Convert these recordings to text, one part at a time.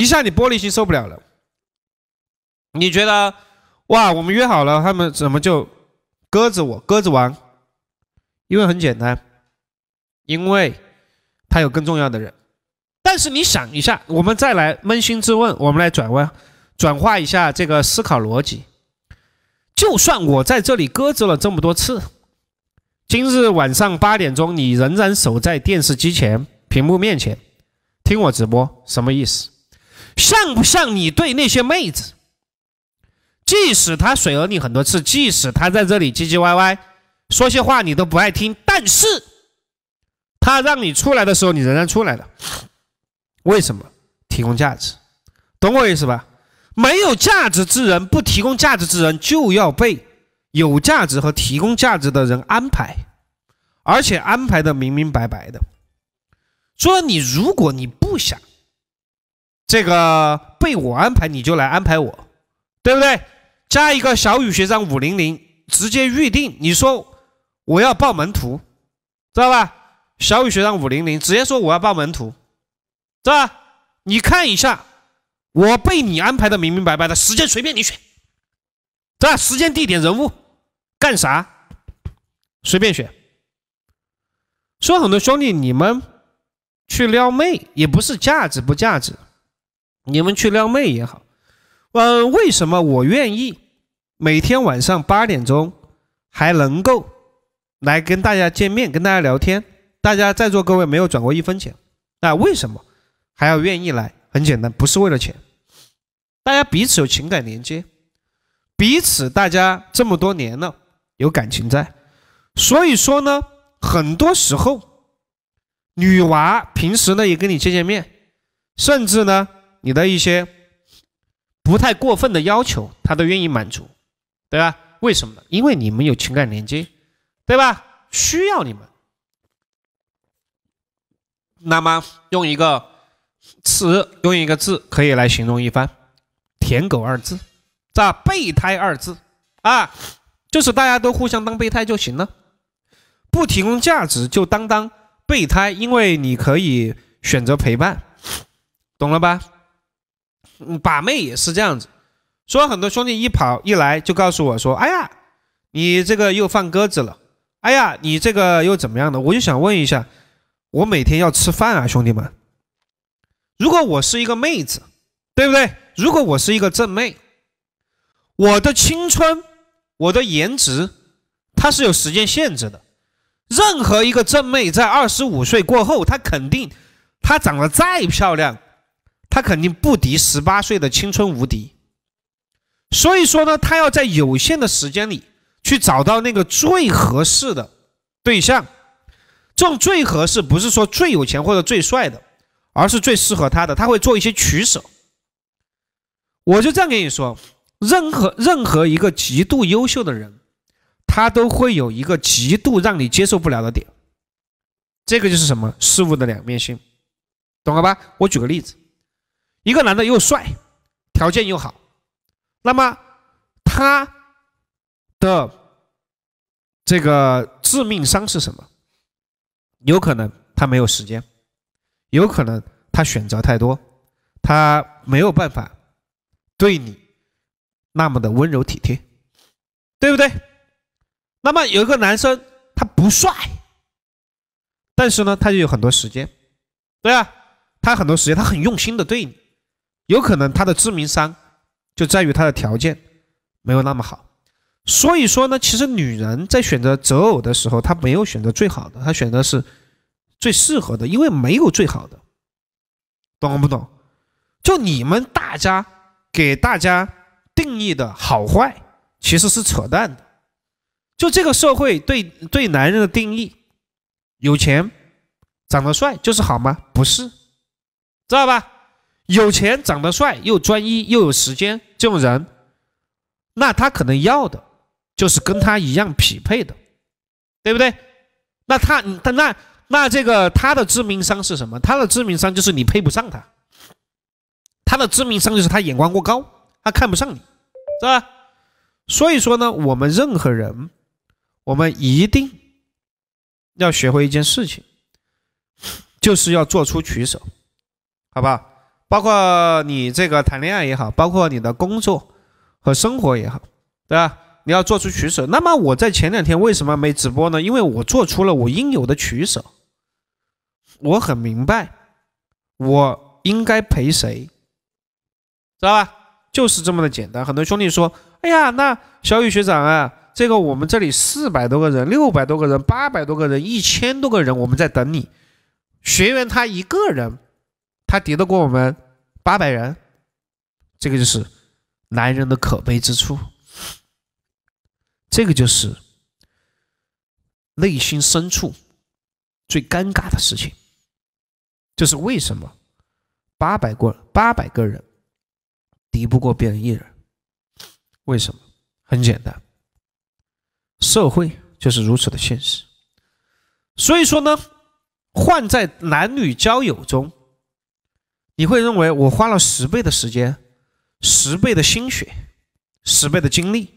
一下，你玻璃心受不了了。你觉得，哇，我们约好了，他们怎么就鸽子我，鸽子王？因为很简单，因为他有更重要的人。但是你想一下，我们再来扪心自问，我们来转弯转化一下这个思考逻辑。就算我在这里搁置了这么多次，今日晚上八点钟，你仍然守在电视机前屏幕面前听我直播，什么意思？像不像你对那些妹子？即使他水了你很多次，即使他在这里唧唧歪歪说些话你都不爱听，但是，他让你出来的时候，你仍然出来的。为什么？提供价值，懂我意思吧？没有价值之人，不提供价值之人，就要被有价值和提供价值的人安排，而且安排的明明白白的。说你，如果你不想。这个被我安排，你就来安排我，对不对？加一个小雨学长五零零，直接预定。你说我要报门徒，知道吧？小雨学长五零零，直接说我要报门徒，知道吧？你看一下，我被你安排的明明白白的时间，随便你选，知道吧？时间、地点、人物、干啥，随便选。说很多兄弟，你们去撩妹也不是价值不价值。你们去撩妹也好，嗯，为什么我愿意每天晚上八点钟还能够来跟大家见面、跟大家聊天？大家在座各位没有转过一分钱，那为什么还要愿意来？很简单，不是为了钱，大家彼此有情感连接，彼此大家这么多年了有感情在，所以说呢，很多时候女娃平时呢也跟你见见面，甚至呢。你的一些不太过分的要求，他都愿意满足，对吧？为什么？因为你们有情感连接，对吧？需要你们。那么用一个词，用一个字可以来形容一番，“舔狗”二字，这“备胎”二字啊，就是大家都互相当备胎就行了，不提供价值就当当备胎，因为你可以选择陪伴，懂了吧？把妹也是这样子，所以很多兄弟一跑一来就告诉我说：“哎呀，你这个又放鸽子了，哎呀，你这个又怎么样的？”我就想问一下，我每天要吃饭啊，兄弟们。如果我是一个妹子，对不对？如果我是一个正妹，我的青春、我的颜值，它是有时间限制的。任何一个正妹在二十五岁过后，她肯定，她长得再漂亮。他肯定不敌十八岁的青春无敌，所以说呢，他要在有限的时间里去找到那个最合适的对象。这种最合适不是说最有钱或者最帅的，而是最适合他的。他会做一些取舍。我就这样跟你说，任何任何一个极度优秀的人，他都会有一个极度让你接受不了的点。这个就是什么？事物的两面性，懂了吧？我举个例子。一个男的又帅，条件又好，那么他的这个致命伤是什么？有可能他没有时间，有可能他选择太多，他没有办法对你那么的温柔体贴，对不对？那么有一个男生，他不帅，但是呢，他就有很多时间，对啊，他很多时间，他很用心的对你。有可能他的致命伤就在于他的条件没有那么好，所以说呢，其实女人在选择择偶的时候，她没有选择最好的，她选择是最适合的，因为没有最好的，懂不懂？就你们大家给大家定义的好坏，其实是扯淡的。就这个社会对对男人的定义，有钱长得帅就是好吗？不是，知道吧？有钱、长得帅、又专一、又有时间，这种人，那他可能要的，就是跟他一样匹配的，对不对？那他，他那那这个他的致命伤是什么？他的致命伤就是你配不上他，他的致命伤就是他眼光过高，他看不上你，是吧？所以说呢，我们任何人，我们一定要学会一件事情，就是要做出取舍，好不好？包括你这个谈恋爱也好，包括你的工作和生活也好，对吧？你要做出取舍。那么我在前两天为什么没直播呢？因为我做出了我应有的取舍，我很明白我应该陪谁，知道吧？就是这么的简单。很多兄弟说：“哎呀，那小雨学长啊，这个我们这里四百多个人、六百多个人、八百多个人、一千多个人，我们在等你学员他一个人。”他敌得过我们八百人，这个就是男人的可悲之处，这个就是内心深处最尴尬的事情。就是为什么？八百过八百个人敌不过别人一人，为什么？很简单，社会就是如此的现实。所以说呢，换在男女交友中。你会认为我花了十倍的时间、十倍的心血、十倍的精力，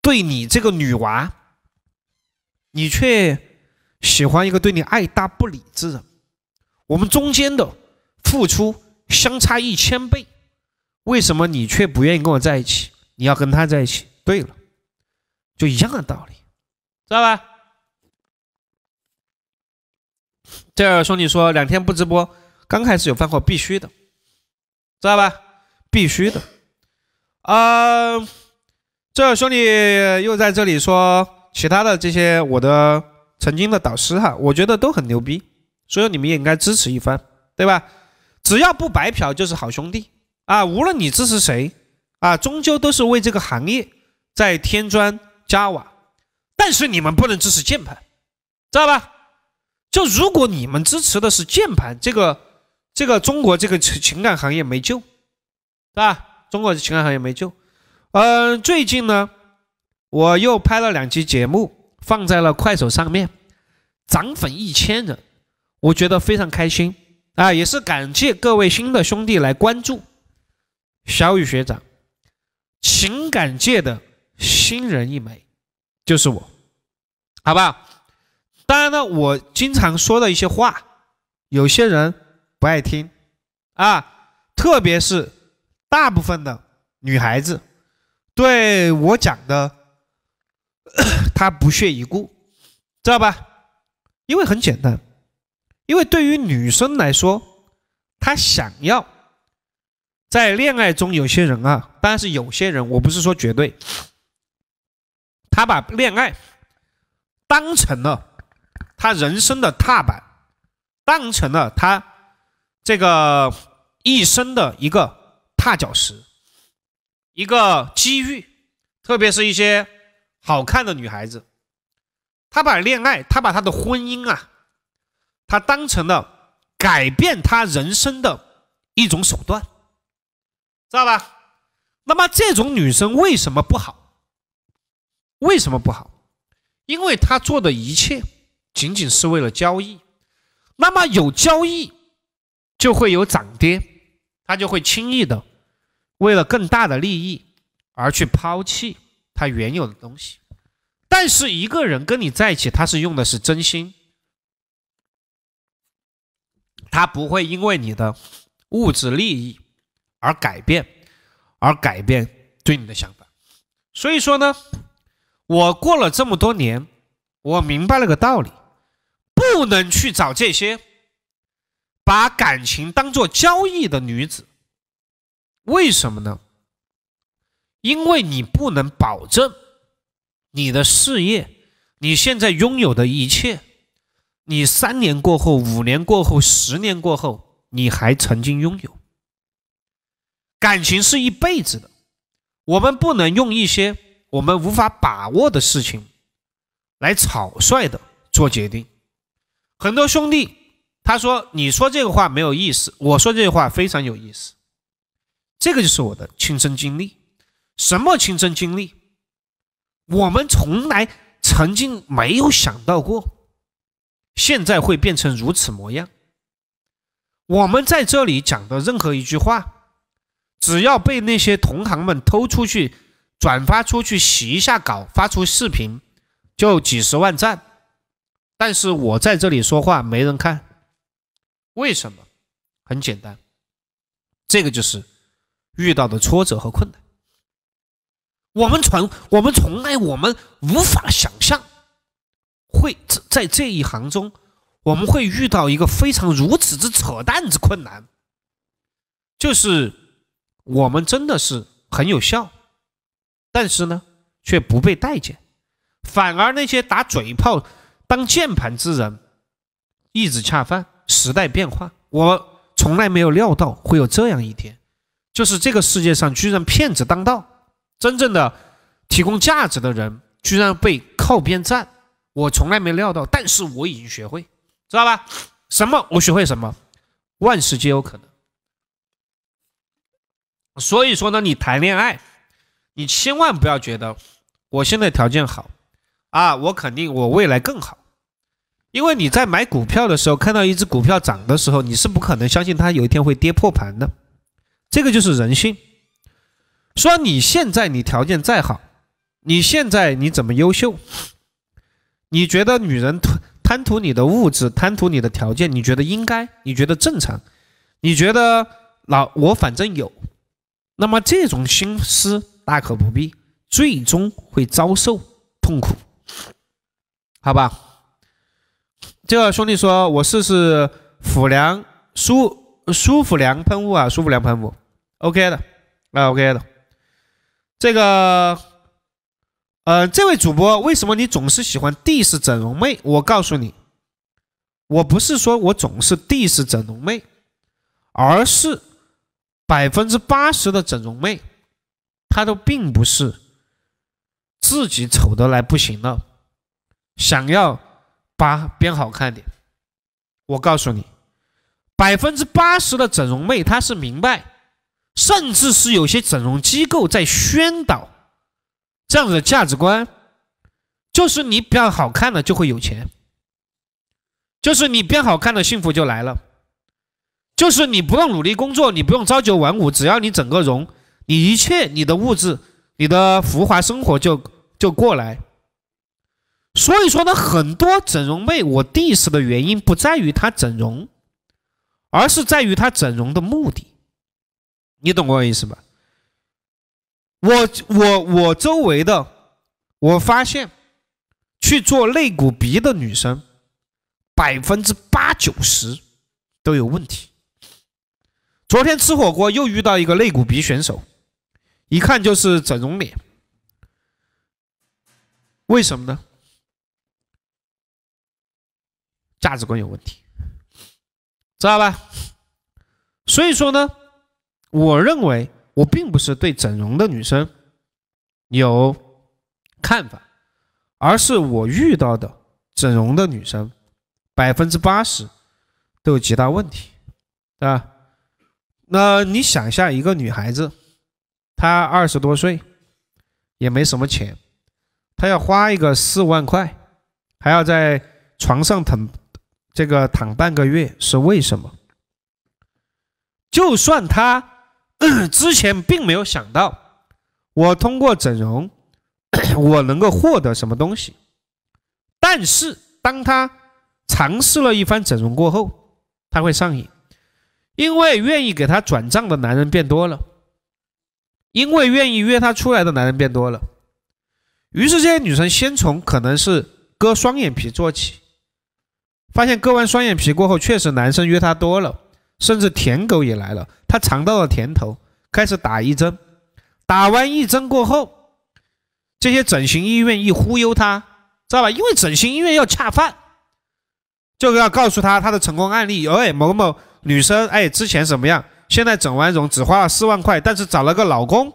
对你这个女娃，你却喜欢一个对你爱搭不理之人，我们中间的付出相差一千倍，为什么你却不愿意跟我在一起？你要跟他在一起？对了，就一样的道理，知道吧？这儿兄弟说两天不直播，刚开始有饭后必须的。知道吧？必须的，啊！这兄弟又在这里说其他的这些，我的曾经的导师哈，我觉得都很牛逼，所以你们也应该支持一番，对吧？只要不白嫖，就是好兄弟啊！无论你支持谁啊，终究都是为这个行业在添砖加瓦。但是你们不能支持键盘，知道吧？就如果你们支持的是键盘这个。这个中国这个情情感行业没救，是吧？中国的情感行业没救。嗯，最近呢，我又拍了两期节目，放在了快手上面，涨粉一千人，我觉得非常开心啊！也是感谢各位新的兄弟来关注，小雨学长，情感界的新人一枚，就是我，好不好？当然呢，我经常说的一些话，有些人。不爱听，啊，特别是大部分的女孩子，对我讲的，她不屑一顾，知道吧？因为很简单，因为对于女生来说，她想要在恋爱中，有些人啊，但是有些人，我不是说绝对，她把恋爱当成了她人生的踏板，当成了她。这个一生的一个踏脚石，一个机遇，特别是一些好看的女孩子，她把恋爱，她把她的婚姻啊，她当成了改变她人生的一种手段，知道吧？那么这种女生为什么不好？为什么不好？因为她做的一切仅仅是为了交易。那么有交易。就会有涨跌，他就会轻易的为了更大的利益而去抛弃他原有的东西。但是一个人跟你在一起，他是用的是真心，他不会因为你的物质利益而改变而改变对你的想法。所以说呢，我过了这么多年，我明白了个道理，不能去找这些。把感情当做交易的女子，为什么呢？因为你不能保证你的事业，你现在拥有的一切，你三年过后、五年过后、十年过后，你还曾经拥有。感情是一辈子的，我们不能用一些我们无法把握的事情来草率的做决定。很多兄弟。他说：“你说这个话没有意思，我说这句话非常有意思。这个就是我的亲身经历。什么亲身经历？我们从来曾经没有想到过，现在会变成如此模样。我们在这里讲的任何一句话，只要被那些同行们偷出去转发出去，洗一下稿，发出视频，就几十万赞。但是我在这里说话，没人看。”为什么？很简单，这个就是遇到的挫折和困难。我们从我们从来我们无法想象，会在这一行中，我们会遇到一个非常如此之扯淡之困难，就是我们真的是很有效，但是呢，却不被待见，反而那些打嘴炮当键盘之人一直恰饭。时代变化，我从来没有料到会有这样一天，就是这个世界上居然骗子当道，真正的提供价值的人居然被靠边站。我从来没料到，但是我已经学会，知道吧？什么？我学会什么？万事皆有可能。所以说呢，你谈恋爱，你千万不要觉得我现在条件好啊，我肯定我未来更好。因为你在买股票的时候，看到一只股票涨的时候，你是不可能相信它有一天会跌破盘的。这个就是人性。说你现在你条件再好，你现在你怎么优秀？你觉得女人贪贪图你的物质，贪图你的条件，你觉得应该？你觉得正常？你觉得老我反正有？那么这种心思大可不必，最终会遭受痛苦。好吧。这个兄弟说：“我试试辅凉舒舒辅凉喷雾啊，舒辅凉喷雾，OK 的，啊 OK 的。这个，呃，这位主播为什么你总是喜欢 diss 整容妹？我告诉你，我不是说我总是 diss 整容妹，而是百分之八十的整容妹，她都并不是自己丑的来不行了，想要。”八变好看点。我告诉你，百分之八十的整容妹她是明白，甚至是有些整容机构在宣导这样子的价值观，就是你变好看的就会有钱，就是你变好看的幸福就来了，就是你不用努力工作，你不用朝九晚五，只要你整个容，你一切你的物质，你的浮华生活就就过来。所以说呢，很多整容妹我 dis s 的原因不在于她整容，而是在于她整容的目的，你懂我意思吧？我我我周围的，我发现去做肋骨鼻的女生，百分之八九十都有问题。昨天吃火锅又遇到一个肋骨鼻选手，一看就是整容脸，为什么呢？价值观有问题，知道吧？所以说呢，我认为我并不是对整容的女生有看法，而是我遇到的整容的女生百分之八十都有极大问题，啊？那你想一下，一个女孩子，她二十多岁，也没什么钱，她要花一个四万块，还要在床上疼。这个躺半个月是为什么？就算他之前并没有想到，我通过整容，我能够获得什么东西，但是当他尝试了一番整容过后，他会上瘾，因为愿意给他转账的男人变多了，因为愿意约他出来的男人变多了，于是这些女生先从可能是割双眼皮做起。发现割完双眼皮过后，确实男生约她多了，甚至舔狗也来了。她尝到了甜头，开始打一针。打完一针过后，这些整形医院一忽悠她，知道吧？因为整形医院要恰饭，就要告诉她她的成功案例。哎，某某女生，哎，之前怎么样？现在整完容只花了四万块，但是找了个老公，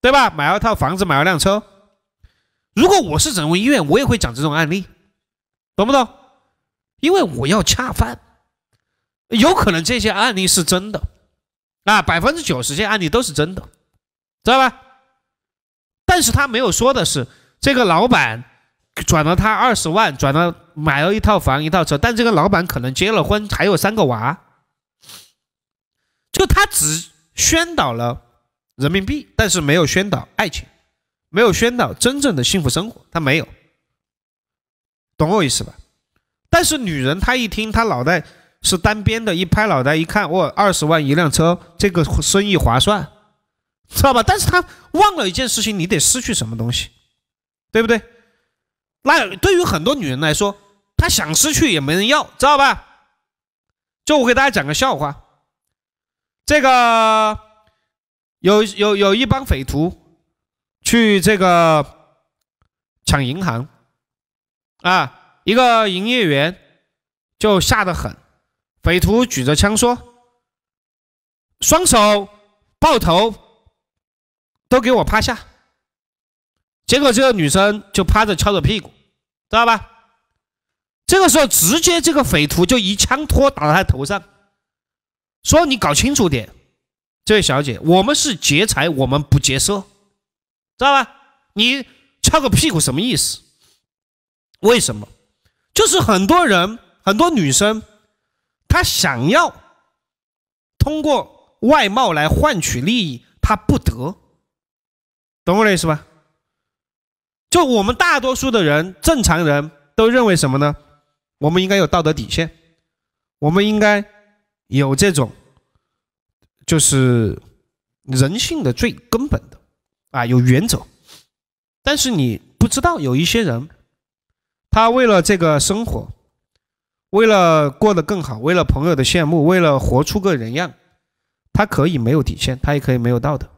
对吧？买了套房子，买了辆车。如果我是整容医院，我也会讲这种案例，懂不懂？因为我要恰饭，有可能这些案例是真的，啊，百分之九十这案例都是真的，知道吧？但是他没有说的是，这个老板转了他二十万，转了买了一套房、一套车，但这个老板可能结了婚，还有三个娃，就他只宣导了人民币，但是没有宣导爱情，没有宣导真正的幸福生活，他没有，懂我意思吧？但是女人她一听，她脑袋是单边的，一拍脑袋一看，哇，二十万一辆车，这个生意划算，知道吧？但是她忘了一件事情，你得失去什么东西，对不对？那对于很多女人来说，她想失去也没人要，知道吧？就我给大家讲个笑话，这个有有有一帮匪徒去这个抢银行，啊。一个营业员就吓得很，匪徒举着枪说：“双手抱头，都给我趴下。”结果这个女生就趴着敲着屁股，知道吧？这个时候，直接这个匪徒就一枪托打在她头上，说：“你搞清楚点，这位小姐，我们是劫财，我们不劫色，知道吧？你敲个屁股什么意思？为什么？”就是很多人，很多女生，她想要通过外貌来换取利益，她不得，懂我的意思吧？就我们大多数的人，正常人都认为什么呢？我们应该有道德底线，我们应该有这种，就是人性的最根本的啊，有原则。但是你不知道，有一些人。她为了这个生活，为了过得更好，为了朋友的羡慕，为了活出个人样，她可以没有底线，她也可以没有道德。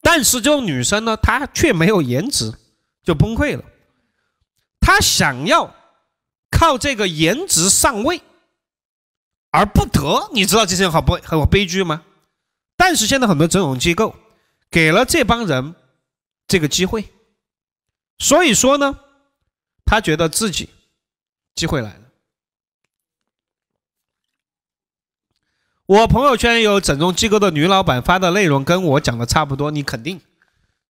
但是这种女生呢，她却没有颜值，就崩溃了。她想要靠这个颜值上位，而不得。你知道这些好不很悲剧吗？但是现在很多整容机构给了这帮人这个机会，所以说呢。他觉得自己机会来了。我朋友圈有整容机构的女老板发的内容跟我讲的差不多，你肯定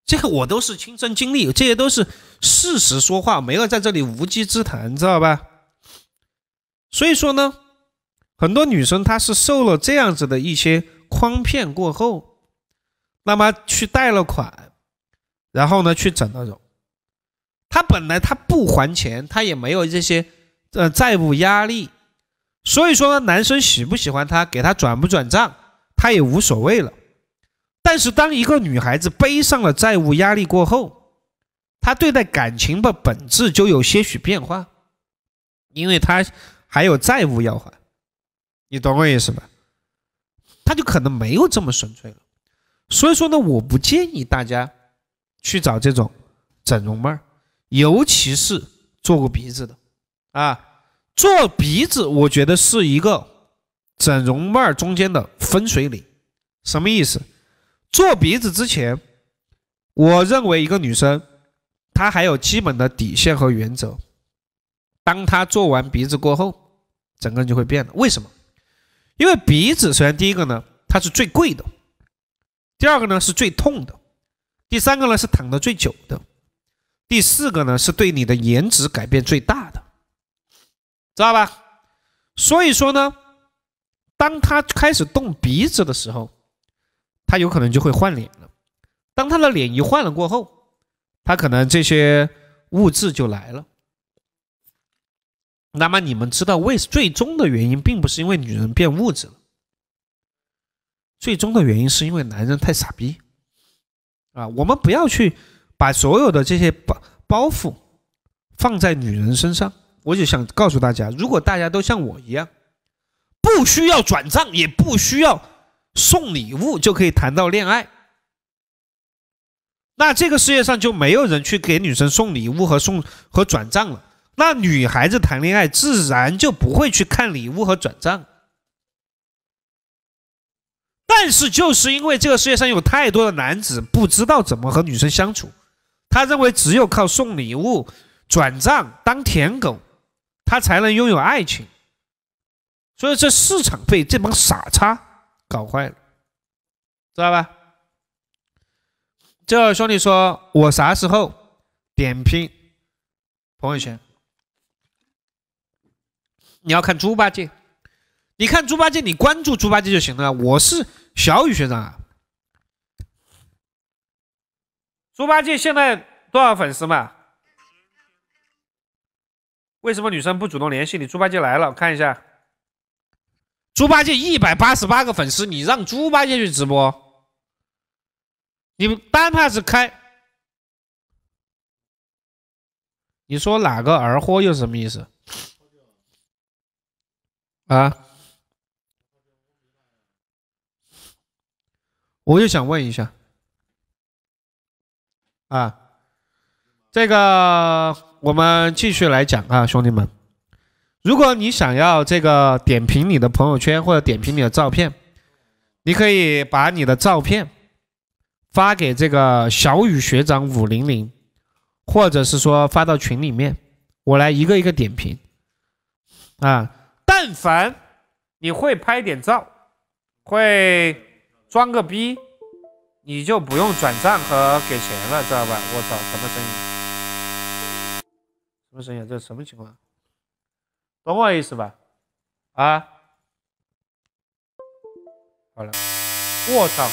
这个我都是亲身经历，这些都是事实说话，没有在这里无稽之谈，知道吧？所以说呢，很多女生她是受了这样子的一些诓骗过后，那么去贷了款，然后呢去整了容。他本来他不还钱，他也没有这些，呃，债务压力，所以说呢，男生喜不喜欢他，给他转不转账，他也无所谓了。但是当一个女孩子背上了债务压力过后，她对待感情的本质就有些许变化，因为她还有债务要还，你懂我意思吧？她就可能没有这么纯粹了。所以说呢，我不建议大家去找这种整容妹儿。尤其是做过鼻子的，啊，做鼻子，我觉得是一个整容妹儿中间的分水岭。什么意思？做鼻子之前，我认为一个女生她还有基本的底线和原则。当她做完鼻子过后，整个人就会变了。为什么？因为鼻子，首先第一个呢，它是最贵的；第二个呢，是最痛的；第三个呢，是躺的最久的。第四个呢，是对你的颜值改变最大的，知道吧？所以说呢，当他开始动鼻子的时候，他有可能就会换脸了。当他的脸一换了过后，他可能这些物质就来了。那么你们知道，为最终的原因，并不是因为女人变物质了，最终的原因是因为男人太傻逼啊！我们不要去。把所有的这些包包袱放在女人身上，我就想告诉大家：如果大家都像我一样，不需要转账，也不需要送礼物，就可以谈到恋爱，那这个世界上就没有人去给女生送礼物和送和转账了。那女孩子谈恋爱自然就不会去看礼物和转账。但是就是因为这个世界上有太多的男子不知道怎么和女生相处。他认为只有靠送礼物、转账当舔狗，他才能拥有爱情。所以这市场被这帮傻叉搞坏了，知道吧？这位兄弟说：“我啥时候点评朋友圈？你要看猪八戒，你看猪八戒，你关注猪八戒就行了。我是小雨学长啊。”猪八戒现在多少粉丝嘛？为什么女生不主动联系你？猪八戒来了，我看一下。猪八戒一百八十八个粉丝，你让猪八戒去直播，你们单怕是开？你说哪个儿豁又是什么意思？啊？我又想问一下。啊，这个我们继续来讲啊，兄弟们，如果你想要这个点评你的朋友圈或者点评你的照片，你可以把你的照片发给这个小雨学长五零零，或者是说发到群里面，我来一个一个点评。啊，但凡你会拍点照，会装个逼。你就不用转账和给钱了，知道吧？我操，什么声音？什么声音？这什么情况？懂我意思吧？啊，好了！我操，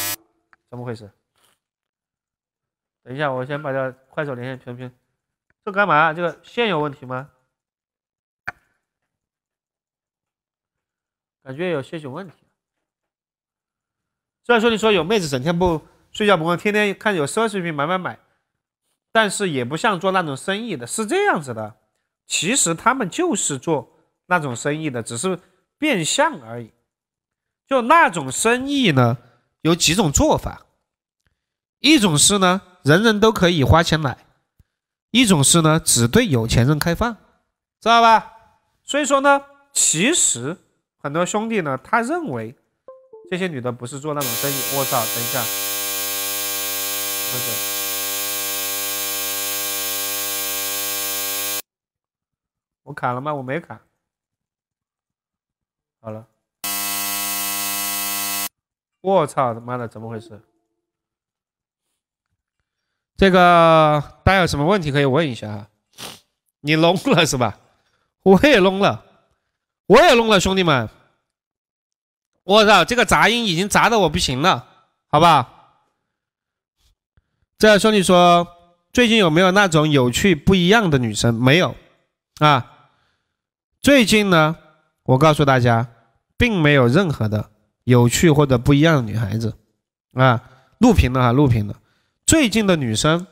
怎么回事？等一下，我先把这个快手连线屏停。这干嘛？这个线有问题吗？感觉有些许问题。虽然说你说有妹子整天不。睡觉不过天天看有奢侈品买买买，但是也不像做那种生意的，是这样子的。其实他们就是做那种生意的，只是变相而已。就那种生意呢，有几种做法，一种是呢人人都可以花钱买，一种是呢只对有钱人开放，知道吧？所以说呢，其实很多兄弟呢，他认为这些女的不是做那种生意。我操，等一下。我卡了吗？我没卡。好了。我操他妈的，怎么回事？这个大家有什么问题可以问一下啊？你聋了是吧？我也聋了，我也聋了，兄弟们。我操，这个杂音已经杂的我不行了，好不好？这啊，兄弟说：“最近有没有那种有趣不一样的女生？没有啊。最近呢，我告诉大家，并没有任何的有趣或者不一样的女孩子啊。录屏的哈，录屏的。最近的女生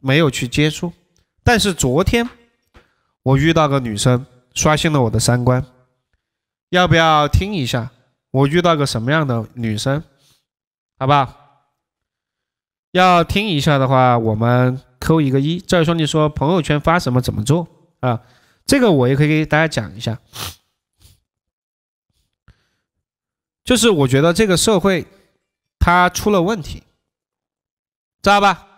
没有去接触，但是昨天我遇到个女生，刷新了我的三观。要不要听一下？我遇到个什么样的女生？好不好？要听一下的话，我们扣一个一。这位兄弟说：“朋友圈发什么，怎么做啊？”这个我也可以给大家讲一下。就是我觉得这个社会它出了问题，知道吧？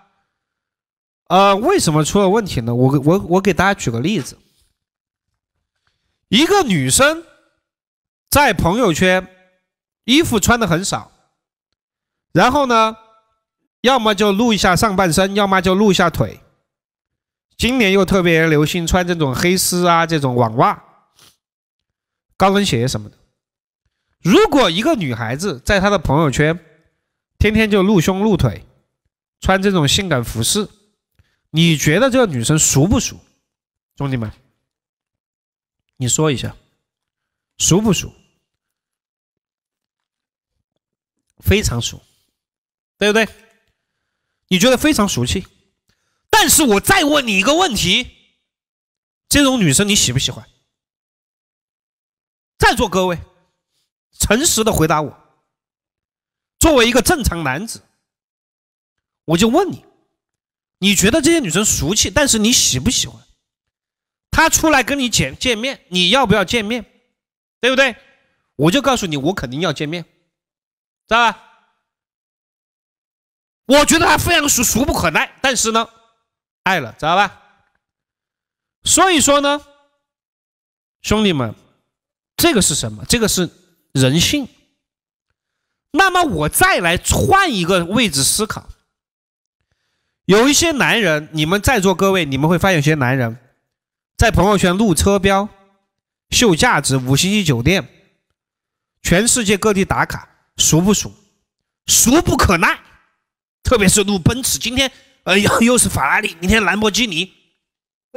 呃，为什么出了问题呢？我我我给大家举个例子：一个女生在朋友圈衣服穿的很少，然后呢？要么就露一下上半身，要么就露一下腿。今年又特别流行穿这种黑丝啊、这种网袜、高跟鞋什么的。如果一个女孩子在她的朋友圈天天就露胸露腿，穿这种性感服饰，你觉得这个女生熟不熟？兄弟们，你说一下，熟不熟？非常熟，对不对？你觉得非常俗气，但是我再问你一个问题：这种女生你喜不喜欢？在座各位，诚实的回答我。作为一个正常男子，我就问你：你觉得这些女生俗气，但是你喜不喜欢？她出来跟你见见面，你要不要见面？对不对？我就告诉你，我肯定要见面，知道吧？我觉得他非常熟，熟不可耐，但是呢，爱了，知道吧？所以说呢，兄弟们，这个是什么？这个是人性。那么我再来换一个位置思考。有一些男人，你们在座各位，你们会发现有些男人在朋友圈露车标、秀价值、五星级酒店、全世界各地打卡，熟不熟？熟不可耐。特别是路奔驰，今天哎呀又是法拉利，明天兰博基尼，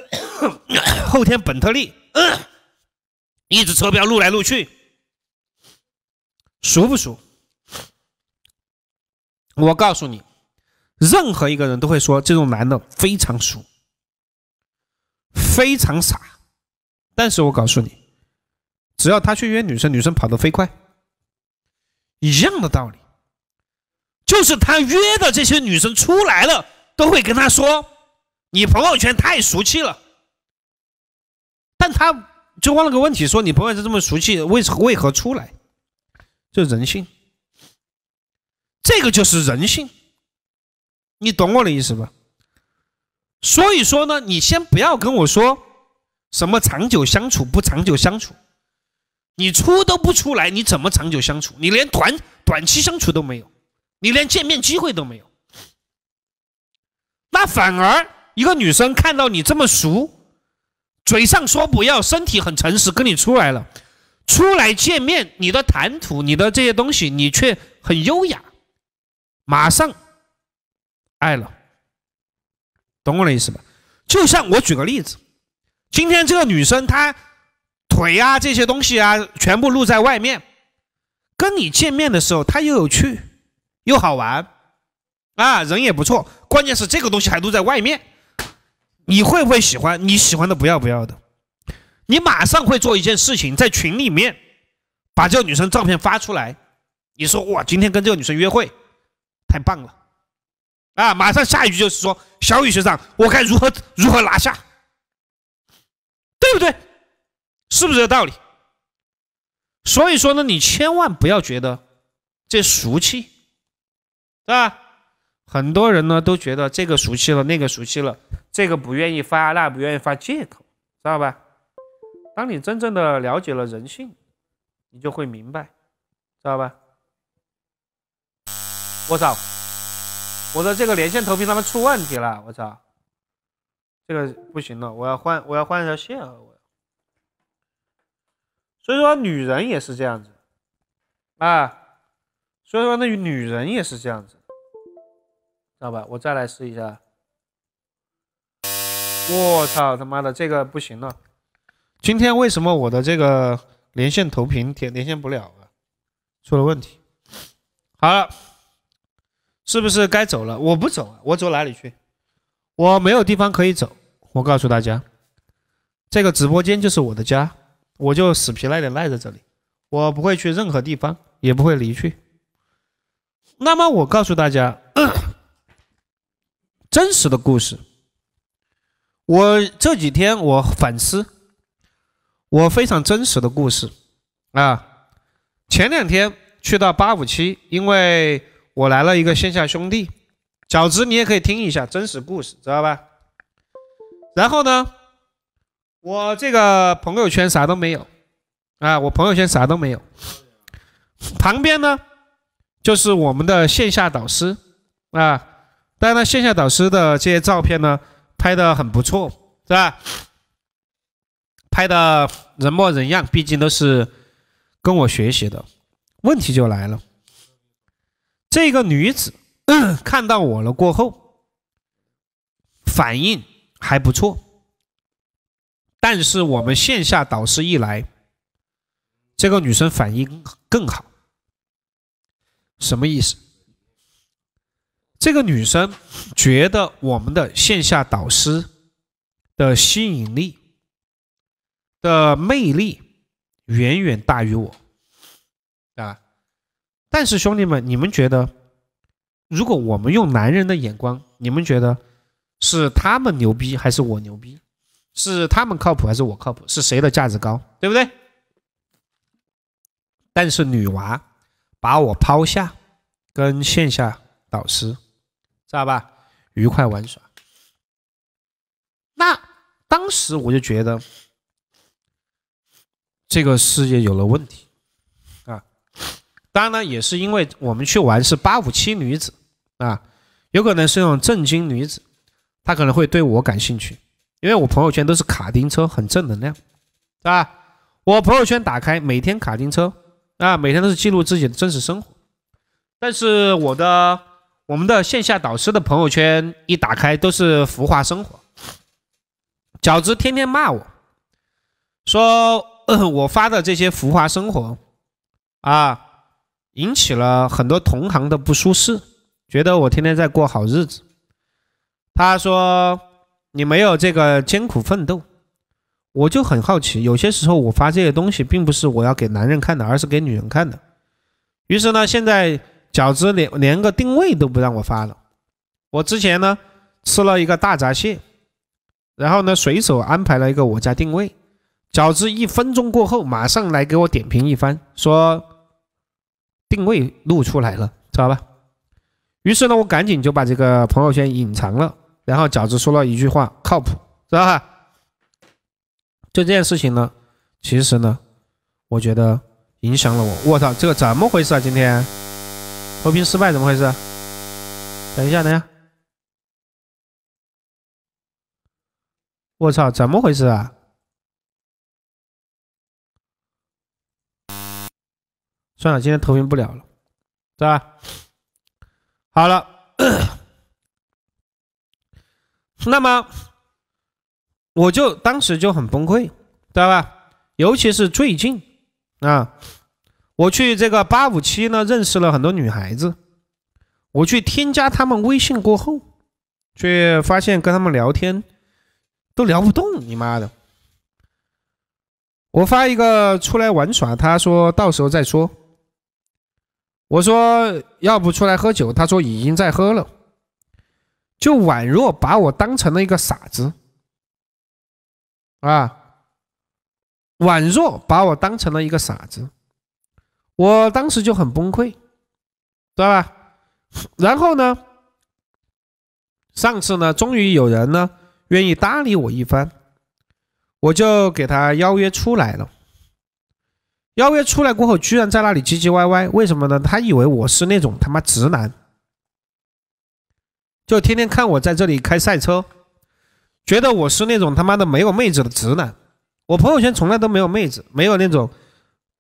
后天本特利，一直车标录来录去，熟不熟？我告诉你，任何一个人都会说这种男的非常熟，非常傻。但是我告诉你，只要他去约女生，女生跑得飞快，一样的道理。就是他约的这些女生出来了，都会跟他说：“你朋友圈太俗气了。”但他就问了个问题，说：“你朋友圈这么俗气，为为何出来？”就人性，这个就是人性，你懂我的意思吧？所以说呢，你先不要跟我说什么长久相处不长久相处，你出都不出来，你怎么长久相处？你连短短期相处都没有。你连见面机会都没有，那反而一个女生看到你这么熟，嘴上说不要，身体很诚实跟你出来了，出来见面，你的谈吐、你的这些东西，你却很优雅，马上爱了，懂我的意思吧？就像我举个例子，今天这个女生她腿啊这些东西啊全部露在外面，跟你见面的时候她又有趣。又好玩，啊，人也不错，关键是这个东西还露在外面，你会不会喜欢？你喜欢的不要不要的，你马上会做一件事情，在群里面把这个女生照片发出来，你说哇，今天跟这个女生约会，太棒了，啊，马上下一句就是说，小雨学长，我该如何如何拿下，对不对？是不是这个道理？所以说呢，你千万不要觉得这俗气。对吧？很多人呢都觉得这个熟悉了，那个熟悉了，这个不愿意发，那不愿意发，借口知道吧？当你真正的了解了人性，你就会明白，知道吧？我操！我的这个连线投屏他妈出问题了，我操！这个不行了，我要换，我要换一条线，我。所以说，女人也是这样子，啊。所以说，那女人也是这样子，知道吧？我再来试一下。我操，他妈的，这个不行了。今天为什么我的这个连线投屏连连线不了啊？出了问题。好了，是不是该走了？我不走，我走哪里去？我没有地方可以走。我告诉大家，这个直播间就是我的家，我就死皮赖脸赖在这里，我不会去任何地方，也不会离去。那么我告诉大家，真实的故事。我这几天我反思，我非常真实的故事啊。前两天去到八五七，因为我来了一个线下兄弟，饺子，你也可以听一下真实故事，知道吧？然后呢，我这个朋友圈啥都没有啊，我朋友圈啥都没有，旁边呢？就是我们的线下导师啊，当然了，线下导师的这些照片呢，拍的很不错，是吧？拍的人模人样，毕竟都是跟我学习的。问题就来了，这个女子 看到我了过后，反应还不错，但是我们线下导师一来，这个女生反应更好。什么意思？这个女生觉得我们的线下导师的吸引力、的魅力远远大于我啊！但是兄弟们，你们觉得，如果我们用男人的眼光，你们觉得是他们牛逼还是我牛逼？是他们靠谱还是我靠谱？是谁的价值高？对不对？但是女娃。把我抛下，跟线下导师，知道吧？愉快玩耍。那当时我就觉得这个世界有了问题啊！当然呢，也是因为我们去玩是八五七女子啊，有可能是那种正经女子，她可能会对我感兴趣，因为我朋友圈都是卡丁车，很正能量，是吧？我朋友圈打开，每天卡丁车。啊，每天都是记录自己的真实生活，但是我的我们的线下导师的朋友圈一打开都是浮华生活，饺子天天骂我说我发的这些浮华生活啊，引起了很多同行的不舒适，觉得我天天在过好日子，他说你没有这个艰苦奋斗。我就很好奇，有些时候我发这些东西，并不是我要给男人看的，而是给女人看的。于是呢，现在饺子连连个定位都不让我发了。我之前呢吃了一个大闸蟹，然后呢随手安排了一个我家定位，饺子一分钟过后马上来给我点评一番，说定位露出来了，知道吧？于是呢，我赶紧就把这个朋友圈隐藏了，然后饺子说了一句话，靠谱，知道吧？就这件事情呢，其实呢，我觉得影响了我。我操，这个怎么回事啊？今天投屏失败，怎么回事？等一下，等一下，我操，怎么回事啊？算了，今天投屏不了了，对吧？好了，那么。我就当时就很崩溃，知道吧？尤其是最近啊，我去这个八五七呢，认识了很多女孩子，我去添加她们微信过后，却发现跟她们聊天都聊不动。你妈的！我发一个出来玩耍，她说到时候再说。我说要不出来喝酒，她说已经在喝了，就宛若把我当成了一个傻子。啊，宛若把我当成了一个傻子，我当时就很崩溃，知道吧？然后呢，上次呢，终于有人呢愿意搭理我一番，我就给他邀约出来了。邀约出来过后，居然在那里唧唧歪歪，为什么呢？他以为我是那种他妈直男，就天天看我在这里开赛车。觉得我是那种他妈的没有妹子的直男，我朋友圈从来都没有妹子，没有那种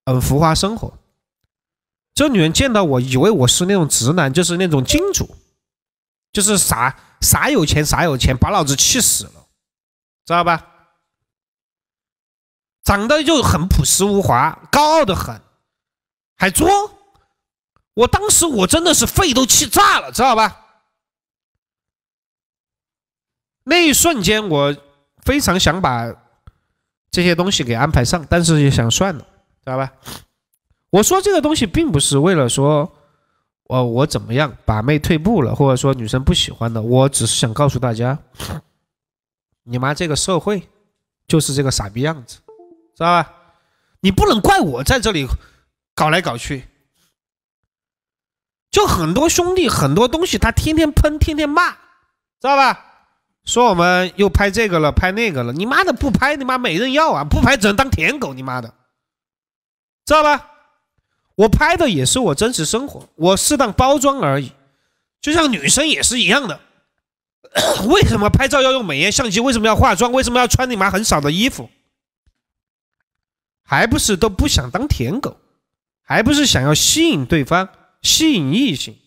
很浮华生活。这女人见到我，以为我是那种直男，就是那种金主，就是啥啥有钱啥有钱，把老子气死了，知道吧？长得就很朴实无华，高傲的很，还装。我当时我真的是肺都气炸了，知道吧？那一瞬间，我非常想把这些东西给安排上，但是想算了，知道吧？我说这个东西并不是为了说，呃，我怎么样把妹退步了，或者说女生不喜欢的，我只是想告诉大家，你妈这个社会就是这个傻逼样子，知道吧？你不能怪我在这里搞来搞去，就很多兄弟很多东西他天天喷，天天骂，知道吧？说我们又拍这个了，拍那个了。你妈的不拍，你妈没人要啊！不拍只能当舔狗，你妈的，知道吧？我拍的也是我真实生活，我适当包装而已。就像女生也是一样的，为什么拍照要用美颜相机？为什么要化妆？为什么要穿你妈很少的衣服？还不是都不想当舔狗，还不是想要吸引对方，吸引异性，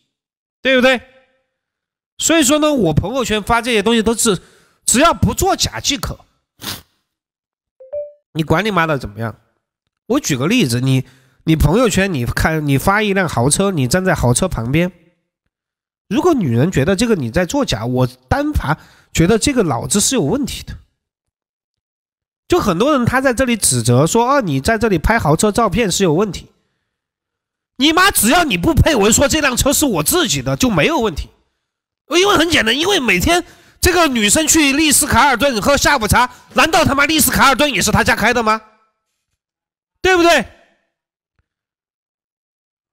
对不对？所以说呢，我朋友圈发这些东西都是，只要不作假即可。你管你妈的怎么样？我举个例子，你你朋友圈，你看你发一辆豪车，你站在豪车旁边，如果女人觉得这个你在作假，我单发觉得这个脑子是有问题的。就很多人他在这里指责说，哦，你在这里拍豪车照片是有问题。你妈，只要你不配文说这辆车是我自己的就没有问题。我因为很简单，因为每天这个女生去丽思卡尔顿喝下午茶，难道他妈丽思卡尔顿也是他家开的吗？对不对？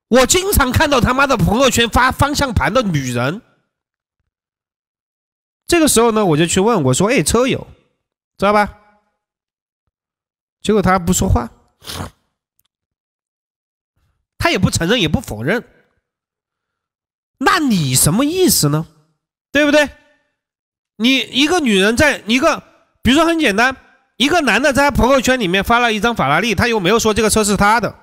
我经常看到他妈的朋友圈发方向盘的女人，这个时候呢，我就去问我说：“哎，车友，知道吧？”结果他不说话，他也不承认，也不否认。那你什么意思呢？对不对？你一个女人在一个，比如说很简单，一个男的在朋友圈里面发了一张法拉利，他又没有说这个车是他的，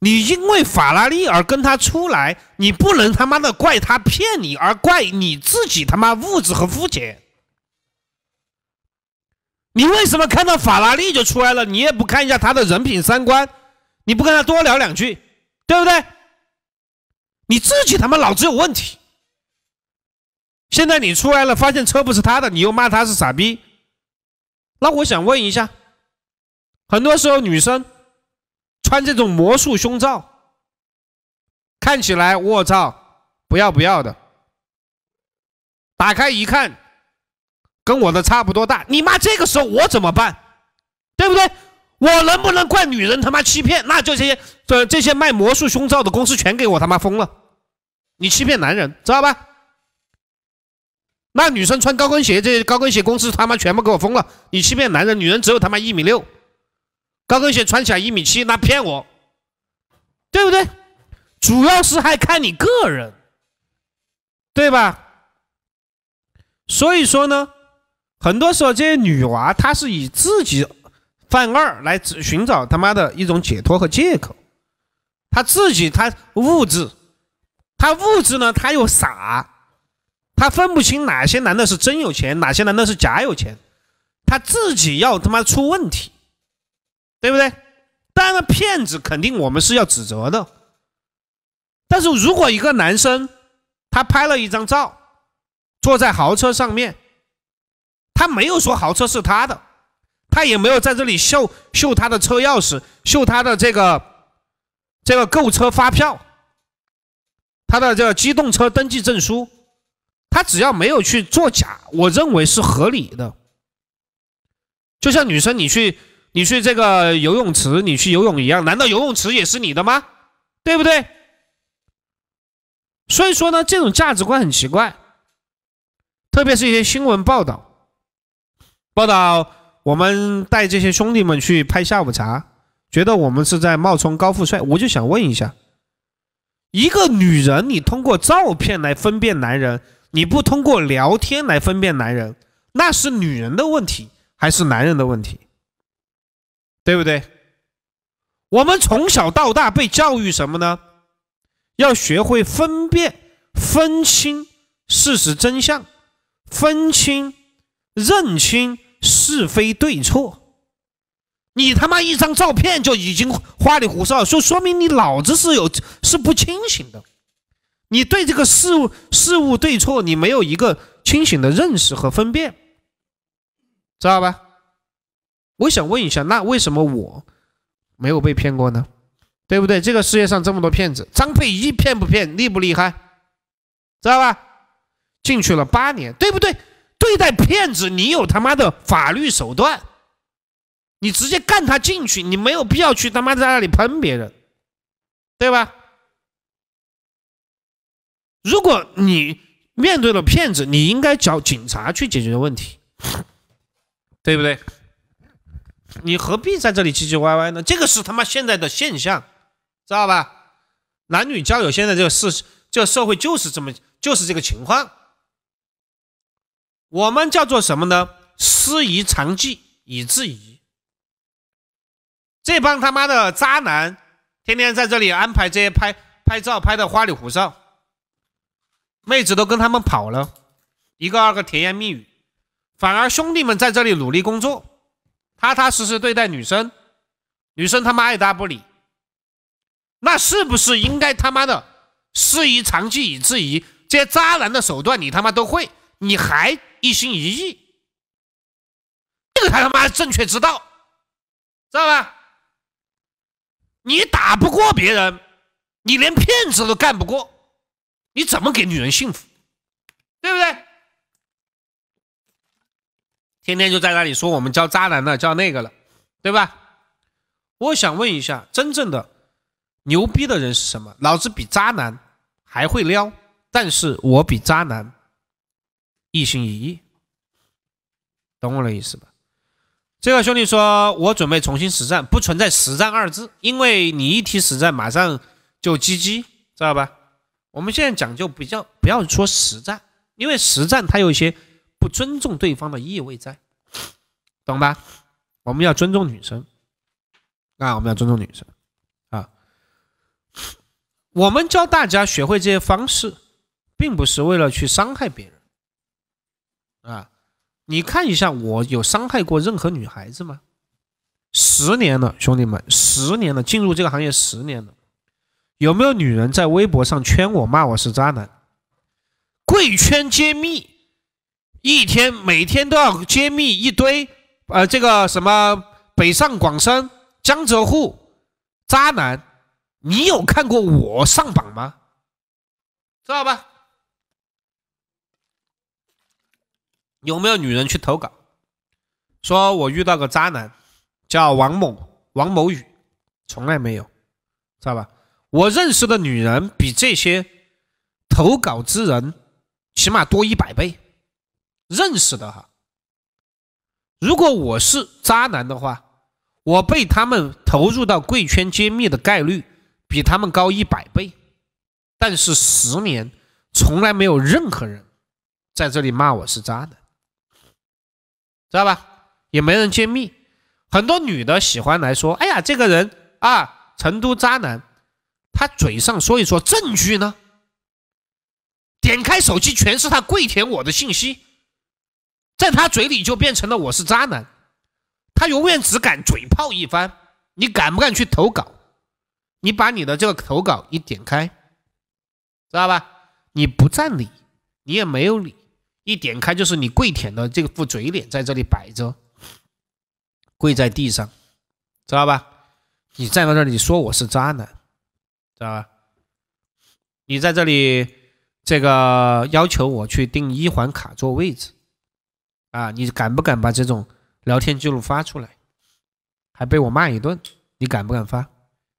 你因为法拉利而跟他出来，你不能他妈的怪他骗你，而怪你自己他妈物质和肤浅。你为什么看到法拉利就出来了？你也不看一下他的人品三观，你不跟他多聊两句，对不对？你自己他妈脑子有问题。现在你出来了，发现车不是他的，你又骂他是傻逼，那我想问一下，很多时候女生穿这种魔术胸罩，看起来我操不要不要的，打开一看，跟我的差不多大，你妈这个时候我怎么办？对不对？我能不能怪女人他妈欺骗？那就这些，这这些卖魔术胸罩的公司全给我他妈封了，你欺骗男人知道吧？那女生穿高跟鞋，这些高跟鞋公司他妈全部给我封了。你欺骗男人，女人只有他妈一米六，高跟鞋穿起来一米七，那骗我，对不对？主要是还看你个人，对吧？所以说呢，很多时候这些女娃，她是以自己犯二来寻找他妈的一种解脱和借口。她自己，她物质，她物质呢，她又傻。他分不清哪些男的是真有钱，哪些男的是假有钱，他自己要他妈出问题，对不对？当然，骗子肯定我们是要指责的。但是如果一个男生他拍了一张照，坐在豪车上面，他没有说豪车是他的，他也没有在这里秀秀他的车钥匙，秀他的这个这个购车发票，他的这个机动车登记证书。他只要没有去作假，我认为是合理的。就像女生，你去你去这个游泳池，你去游泳一样，难道游泳池也是你的吗？对不对？所以说呢，这种价值观很奇怪，特别是一些新闻报道，报道我们带这些兄弟们去拍下午茶，觉得我们是在冒充高富帅，我就想问一下，一个女人，你通过照片来分辨男人。你不通过聊天来分辨男人，那是女人的问题还是男人的问题？对不对？我们从小到大被教育什么呢？要学会分辨、分清事实真相、分清、认清是非对错。你他妈一张照片就已经花里胡哨，就说明你脑子是有是不清醒的。你对这个事物、事物对错，你没有一个清醒的认识和分辨，知道吧？我想问一下，那为什么我没有被骗过呢？对不对？这个世界上这么多骗子，张佩仪骗不骗，厉不厉害？知道吧？进去了八年，对不对？对待骗子，你有他妈的法律手段，你直接干他进去，你没有必要去他妈在那里喷别人，对吧？如果你面对了骗子，你应该找警察去解决问题，对不对？你何必在这里唧唧歪歪呢？这个是他妈现在的现象，知道吧？男女交友现在这个事，这个社会就是这么就是这个情况。我们叫做什么呢？失仪长计以制宜。这帮他妈的渣男，天天在这里安排这些拍拍照，拍的花里胡哨。妹子都跟他们跑了，一个二个甜言蜜语，反而兄弟们在这里努力工作，踏踏实实对待女生，女生他妈爱搭不理，那是不是应该他妈的试宜长期以制宜？这些渣男的手段？你他妈都会，你还一心一意，这个才他妈正确之道，知道吧？你打不过别人，你连骗子都干不过。你怎么给女人幸福，对不对？天天就在那里说我们教渣男了，教那个了，对吧？我想问一下，真正的牛逼的人是什么？老子比渣男还会撩，但是我比渣男一心一意，懂我的意思吧？这个兄弟说，我准备重新实战，不存在实战二字，因为你一提实战，马上就鸡鸡，知道吧？我们现在讲究比较，不要说实战，因为实战它有一些不尊重对方的意味在，懂吧？我们要尊重女生啊，我们要尊重女生啊。我们教大家学会这些方式，并不是为了去伤害别人啊。你看一下，我有伤害过任何女孩子吗？十年了，兄弟们，十年了，进入这个行业十年了。有没有女人在微博上圈我骂我是渣男？贵圈揭秘，一天每天都要揭秘一堆，呃，这个什么北上广深、江浙沪渣男，你有看过我上榜吗？知道吧？有没有女人去投稿，说我遇到个渣男叫王某、王某宇？从来没有，知道吧？我认识的女人比这些投稿之人起码多一百倍，认识的哈。如果我是渣男的话，我被他们投入到贵圈揭秘的概率比他们高一百倍。但是十年从来没有任何人在这里骂我是渣男，知道吧？也没人揭秘。很多女的喜欢来说：“哎呀，这个人啊，成都渣男。”他嘴上说一说证据呢，点开手机全是他跪舔我的信息，在他嘴里就变成了我是渣男，他永远只敢嘴炮一番。你敢不敢去投稿？你把你的这个投稿一点开，知道吧？你不占理，你也没有理，一点开就是你跪舔的这副嘴脸在这里摆着，跪在地上，知道吧？你站到这里说我是渣男。知道吧？你在这里这个要求我去定一环卡座位置啊，你敢不敢把这种聊天记录发出来？还被我骂一顿，你敢不敢发？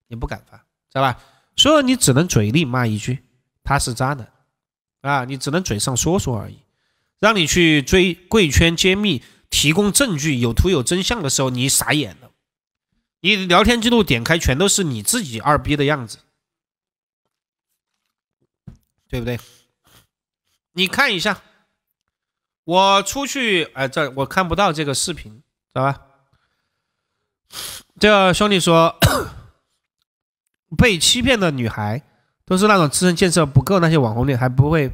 你不敢发，知道吧？所以你只能嘴里骂一句他是渣男啊，你只能嘴上说说而已。让你去追贵圈揭秘，提供证据，有图有真相的时候，你傻眼了。你聊天记录点开，全都是你自己二逼的样子。对不对？你看一下，我出去哎，这我看不到这个视频，知道吧？这兄弟说，被欺骗的女孩都是那种自身建设不够，那些网红脸还不会，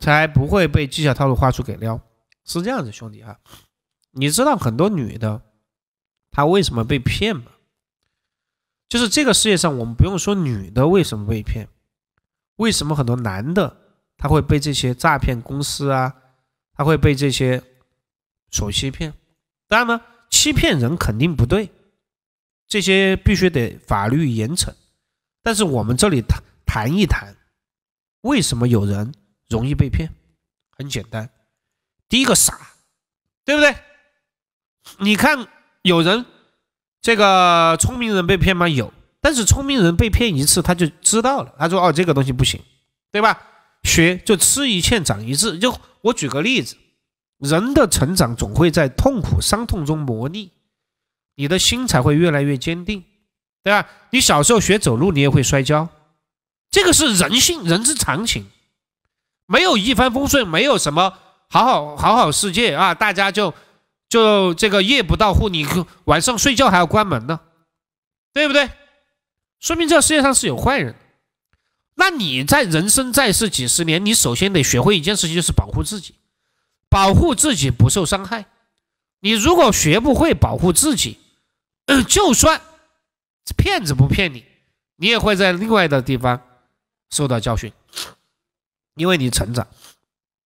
才不会被技巧套路花出给撩，是这样子，兄弟啊，你知道很多女的，她为什么被骗吗？就是这个世界上，我们不用说女的为什么被骗。为什么很多男的他会被这些诈骗公司啊，他会被这些所欺骗？当然了，欺骗人肯定不对，这些必须得法律严惩。但是我们这里谈谈一谈，为什么有人容易被骗？很简单，第一个傻，对不对？你看有人这个聪明人被骗吗？有。但是聪明人被骗一次，他就知道了。他说：“哦，这个东西不行，对吧？”学就吃一堑长一智。就我举个例子，人的成长总会在痛苦、伤痛中磨砺，你的心才会越来越坚定，对吧？你小时候学走路，你也会摔跤，这个是人性，人之常情，没有一帆风顺，没有什么好好好好世界啊！大家就就这个夜不到户，你晚上睡觉还要关门呢，对不对？说明这个世界上是有坏人。那你在人生在世几十年，你首先得学会一件事情，就是保护自己，保护自己不受伤害。你如果学不会保护自己，就算骗子不骗你，你也会在另外的地方受到教训，因为你成长。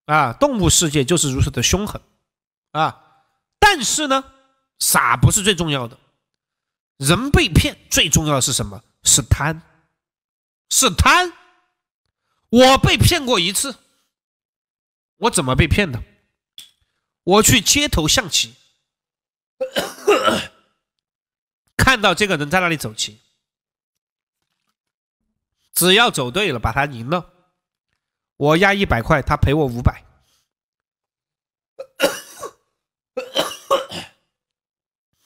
啊，动物世界就是如此的凶狠，啊，但是呢，傻不是最重要的，人被骗最重要是什么？是贪，是贪。我被骗过一次，我怎么被骗的？我去街头象棋，看到这个人在那里走棋，只要走对了，把他赢了，我押一百块，他赔我五百。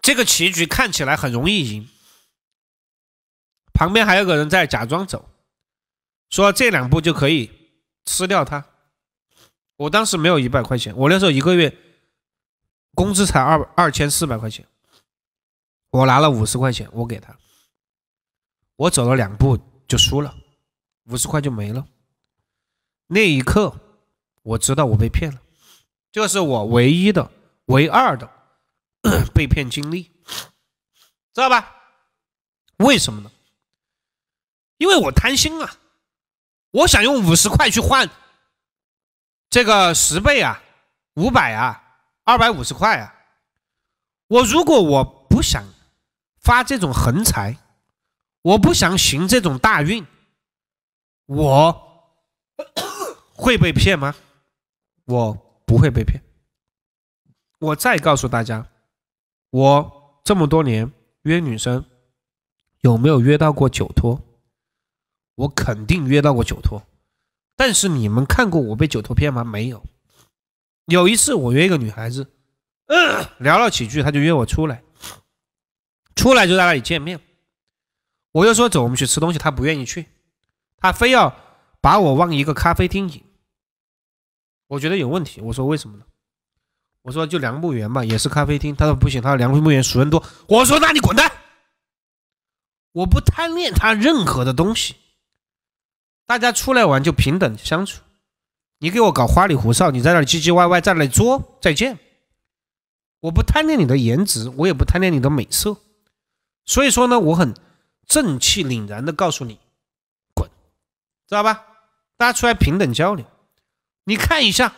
这个棋局看起来很容易赢。旁边还有个人在假装走，说这两步就可以吃掉他。我当时没有一百块钱，我那时候一个月工资才二二千四百块钱，我拿了五十块钱，我给他。我走了两步就输了，五十块就没了。那一刻我知道我被骗了，这是我唯一的、唯二的 被骗经历，知道吧？为什么呢？因为我贪心啊，我想用五十块去换这个十倍啊，五百啊，二百五十块啊。我如果我不想发这种横财，我不想行这种大运，我会被骗吗？我不会被骗。我再告诉大家，我这么多年约女生，有没有约到过酒托？我肯定约到过酒托，但是你们看过我被酒托骗吗？没有。有一次我约一个女孩子，聊了几句，他就约我出来，出来就在那里见面。我就说走，我们去吃东西。他不愿意去，他非要把我往一个咖啡厅引。我觉得有问题，我说为什么呢？我说就梁墓园嘛，也是咖啡厅。他说不行，他说梁墓园熟人多。我说那你滚蛋，我不贪恋他任何的东西。大家出来玩就平等相处，你给我搞花里胡哨，你在那唧唧歪歪，在那里作，再见！我不贪恋你的颜值，我也不贪恋你的美色，所以说呢，我很正气凛然的告诉你，滚，知道吧？大家出来平等交流，你看一下，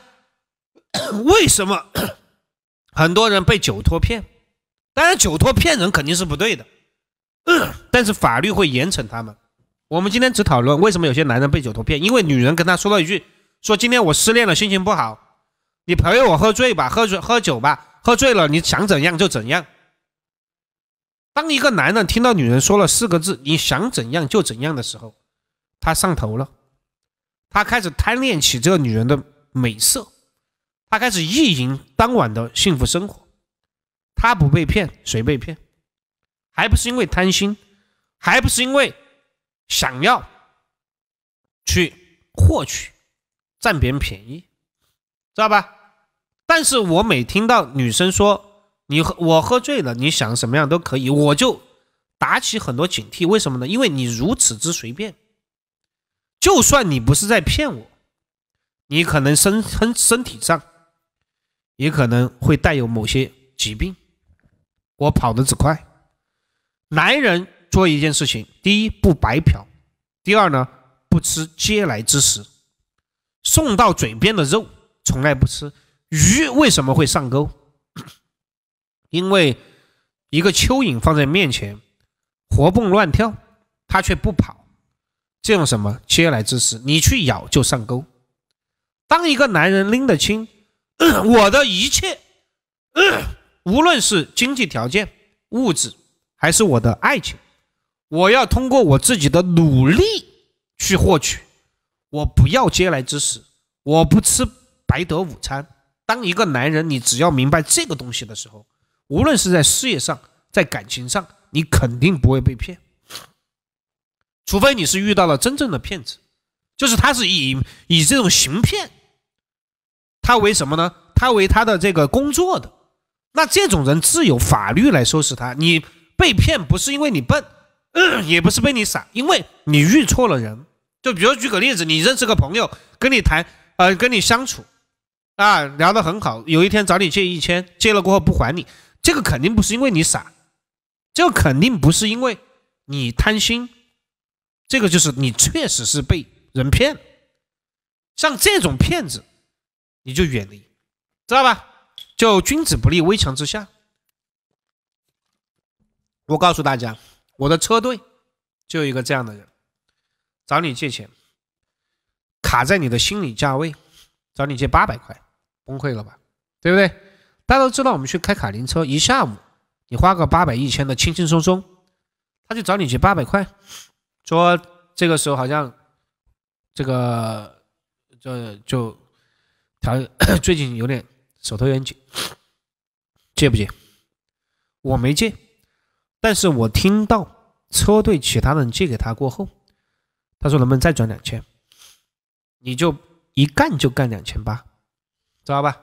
为什么 很多人被酒托骗？当然，酒托骗人肯定是不对的，但是法律会严惩他们。我们今天只讨论为什么有些男人被酒托骗。因为女人跟他说了一句：“说今天我失恋了，心情不好，你陪我喝醉吧，喝醉喝酒吧，喝醉了你想怎样就怎样。”当一个男人听到女人说了四个字“你想怎样就怎样”的时候，他上头了，他开始贪恋起这个女人的美色，他开始意淫当晚的幸福生活。他不被骗，谁被骗？还不是因为贪心，还不是因为？想要去获取占别人便宜，知道吧？但是我每听到女生说“你喝我喝醉了，你想什么样都可以”，我就打起很多警惕。为什么呢？因为你如此之随便，就算你不是在骗我，你可能身身身体上也可能会带有某些疾病。我跑得只快，男人。说一件事情：第一，不白嫖；第二呢，不吃嗟来之食。送到嘴边的肉从来不吃。鱼为什么会上钩？因为一个蚯蚓放在面前，活蹦乱跳，它却不跑。这种什么嗟来之食，你去咬就上钩。当一个男人拎得清 我的一切，无论是经济条件、物质，还是我的爱情。我要通过我自己的努力去获取，我不要嗟来之食，我不吃白得午餐。当一个男人，你只要明白这个东西的时候，无论是在事业上，在感情上，你肯定不会被骗，除非你是遇到了真正的骗子，就是他是以以这种行骗，他为什么呢？他为他的这个工作的，那这种人自有法律来收拾他。你被骗不是因为你笨。也不是被你傻，因为你遇错了人。就比如举个例子，你认识个朋友，跟你谈，呃，跟你相处，啊，聊得很好。有一天找你借一千，借了过后不还你，这个肯定不是因为你傻，这个肯定不是因为你贪心，这个就是你确实是被人骗了。像这种骗子，你就远离，知道吧？就君子不立危墙之下。我告诉大家。我的车队就有一个这样的人，找你借钱，卡在你的心理价位，找你借八百块，崩溃了吧，对不对？大家都知道，我们去开卡丁车一下午，你花个八百一千的，轻轻松松，他就找你借八百块，说这个时候好像这个这就他 最近有点手头有点紧，借不借？我没借。但是我听到车队其他人借给他过后，他说能不能再转两千，你就一干就干两千八，知道吧？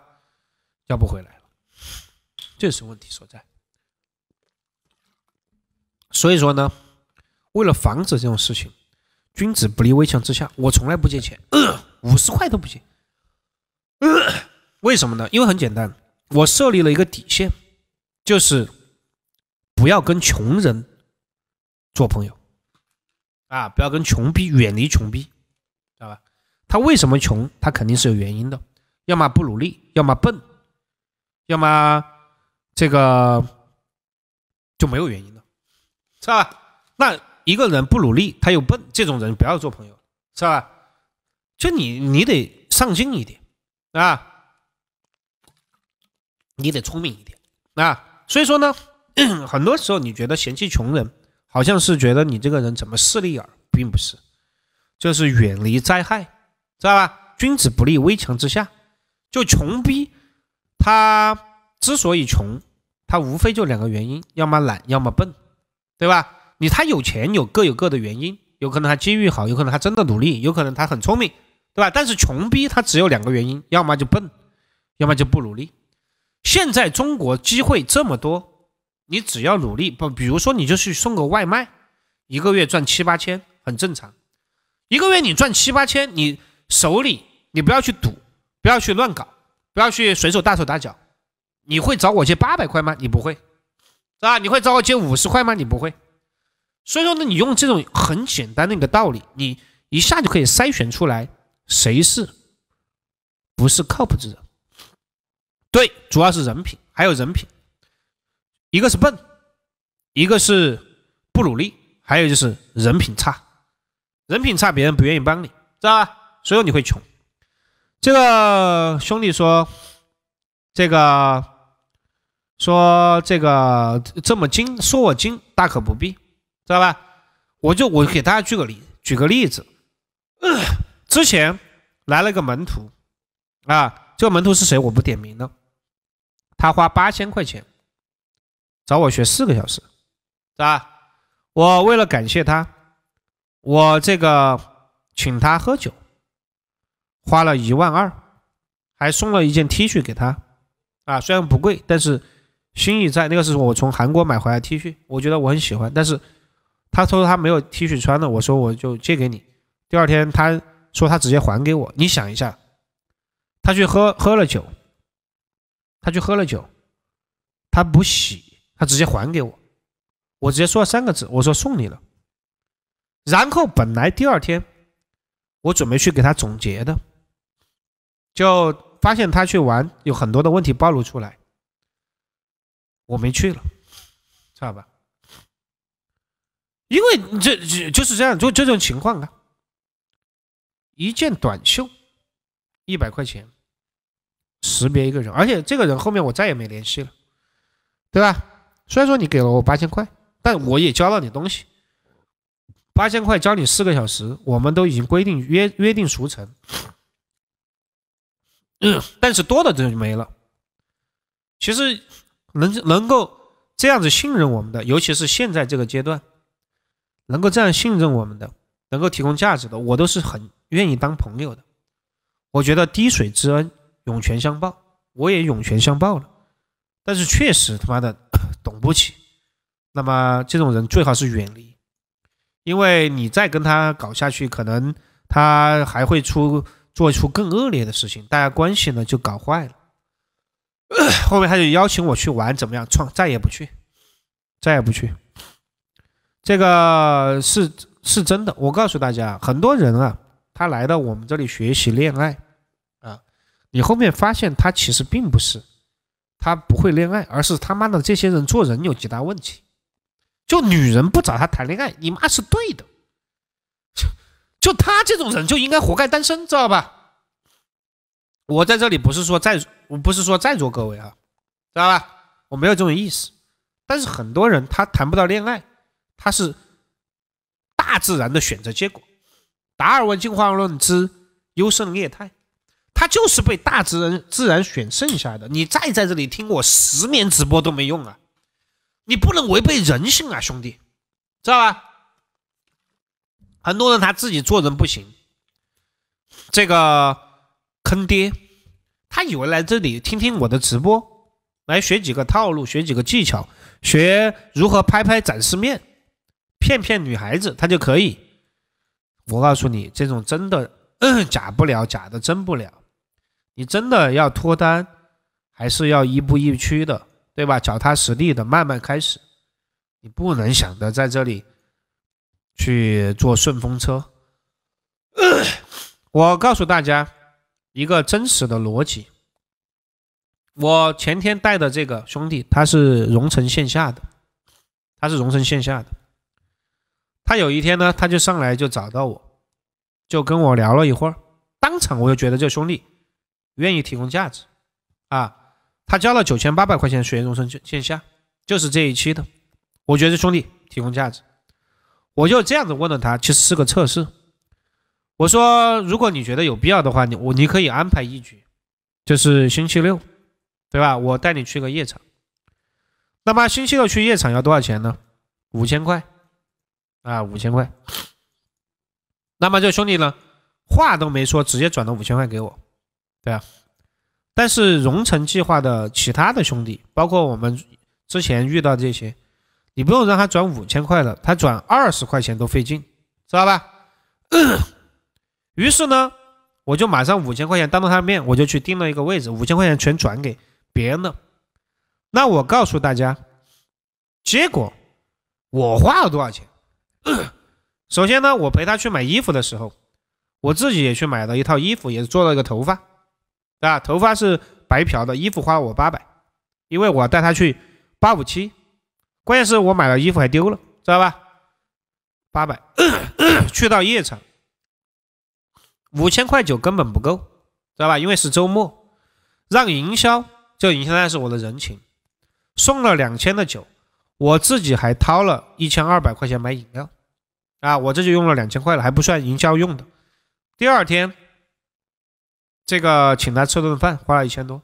要不回来了，这是问题所在。所以说呢，为了防止这种事情，君子不立危墙之下，我从来不借钱，五十块都不借。为什么呢？因为很简单，我设立了一个底线，就是。不要跟穷人做朋友啊！不要跟穷逼，远离穷逼，知道吧？他为什么穷？他肯定是有原因的，要么不努力，要么笨，要么这个就没有原因了，知道吧？那一个人不努力，他又笨，这种人不要做朋友，知道吧？就你，你得上进一点啊，你得聪明一点啊！所以说呢。很多时候你觉得嫌弃穷人，好像是觉得你这个人怎么势利眼，并不是，就是远离灾害，知道吧？君子不立危墙之下。就穷逼，他之所以穷，他无非就两个原因，要么懒，要么笨，对吧？你他有钱有各有各的原因，有可能他机遇好，有可能他真的努力，有可能他很聪明，对吧？但是穷逼他只有两个原因，要么就笨，要么就不努力。现在中国机会这么多。你只要努力不，比如说你就去送个外卖，一个月赚七八千很正常。一个月你赚七八千，你手里你不要去赌，不要去乱搞，不要去随手大手大脚。你会找我借八百块吗？你不会，是吧？你会找我借五十块吗？你不会。所以说呢，你用这种很简单的一个道理，你一下就可以筛选出来谁是不是靠谱之人。对，主要是人品，还有人品。一个是笨，一个是不努力，还有就是人品差，人品差，别人不愿意帮你，知道吧？所以你会穷。这个兄弟说，这个说这个这么精，说我精大可不必，知道吧？我就我给大家举个例，举个例子，之前来了个门徒，啊，这个门徒是谁？我不点名了，他花八千块钱。找我学四个小时，是吧？我为了感谢他，我这个请他喝酒，花了一万二，还送了一件 T 恤给他。啊，虽然不贵，但是心意在。那个是我从韩国买回来 T 恤，我觉得我很喜欢。但是他说他没有 T 恤穿了，我说我就借给你。第二天他说他直接还给我。你想一下，他去喝喝了酒，他去喝了酒，他不洗。他直接还给我，我直接说了三个字，我说送你了。然后本来第二天我准备去给他总结的，就发现他去玩有很多的问题暴露出来，我没去了，知道吧？因为这这就是这样，就这种情况啊。一件短袖一百块钱，识别一个人，而且这个人后面我再也没联系了，对吧？虽然说你给了我八千块，但我也交了你东西，八千块教你四个小时，我们都已经规定约约定俗成，但是多的就没了。其实能能够这样子信任我们的，尤其是现在这个阶段，能够这样信任我们的，能够提供价值的，我都是很愿意当朋友的。我觉得滴水之恩，涌泉相报，我也涌泉相报了。但是确实他妈的。懂不起，那么这种人最好是远离，因为你再跟他搞下去，可能他还会出做出更恶劣的事情，大家关系呢就搞坏了。后面他就邀请我去玩，怎么样？创再也不去，再也不去。这个是是真的。我告诉大家，很多人啊，他来到我们这里学习恋爱啊，你后面发现他其实并不是。他不会恋爱，而是他妈的这些人做人有极大问题。就女人不找他谈恋爱，你妈是对的。就他这种人就应该活该单身，知道吧？我在这里不是说在，我不是说在座各位啊，知道吧？我没有这种意思。但是很多人他谈不到恋爱，他是大自然的选择结果，达尔文进化论之优胜劣汰。他就是被大自然自然选剩下的。你再在这里听我十年直播都没用啊！你不能违背人性啊，兄弟，知道吧？很多人他自己做人不行，这个坑爹。他以为来这里听听我的直播，来学几个套路，学几个技巧，学如何拍拍展示面，骗骗女孩子，他就可以。我告诉你，这种真的假不了，假的真不了。你真的要脱单，还是要一步一趋的，对吧？脚踏实地的慢慢开始。你不能想着在这里去坐顺风车。我告诉大家一个真实的逻辑。我前天带的这个兄弟，他是荣成线下的，他是荣成线下的。他有一天呢，他就上来就找到我，就跟我聊了一会儿，当场我就觉得这兄弟。愿意提供价值啊！他交了九千八百块钱学员身生线下，就是这一期的。我觉得兄弟提供价值，我就这样子问了他，其实是个测试。我说，如果你觉得有必要的话，你我你可以安排一局，就是星期六，对吧？我带你去个夜场。那么星期六去夜场要多少钱呢？五千块啊，五千块。那么这兄弟呢，话都没说，直接转了五千块给我。对啊，但是荣成计划的其他的兄弟，包括我们之前遇到这些，你不用让他转五千块了，他转二十块钱都费劲，知道吧？于是呢，我就马上五千块钱当着他的面，我就去订了一个位置，五千块钱全转给别人了。那我告诉大家，结果我花了多少钱？首先呢，我陪他去买衣服的时候，我自己也去买了一套衣服，也做了一个头发。啊，头发是白嫖的，衣服花我八百，因为我带他去八五七，关键是我买了衣服还丢了，知道吧？八百 去到夜场，五千块酒根本不够，知道吧？因为是周末，让营销，就营销那是我的人情，送了两千的酒，我自己还掏了一千二百块钱买饮料，啊，我这就用了两千块了，还不算营销用的。第二天。这个请他吃顿饭花了一千多，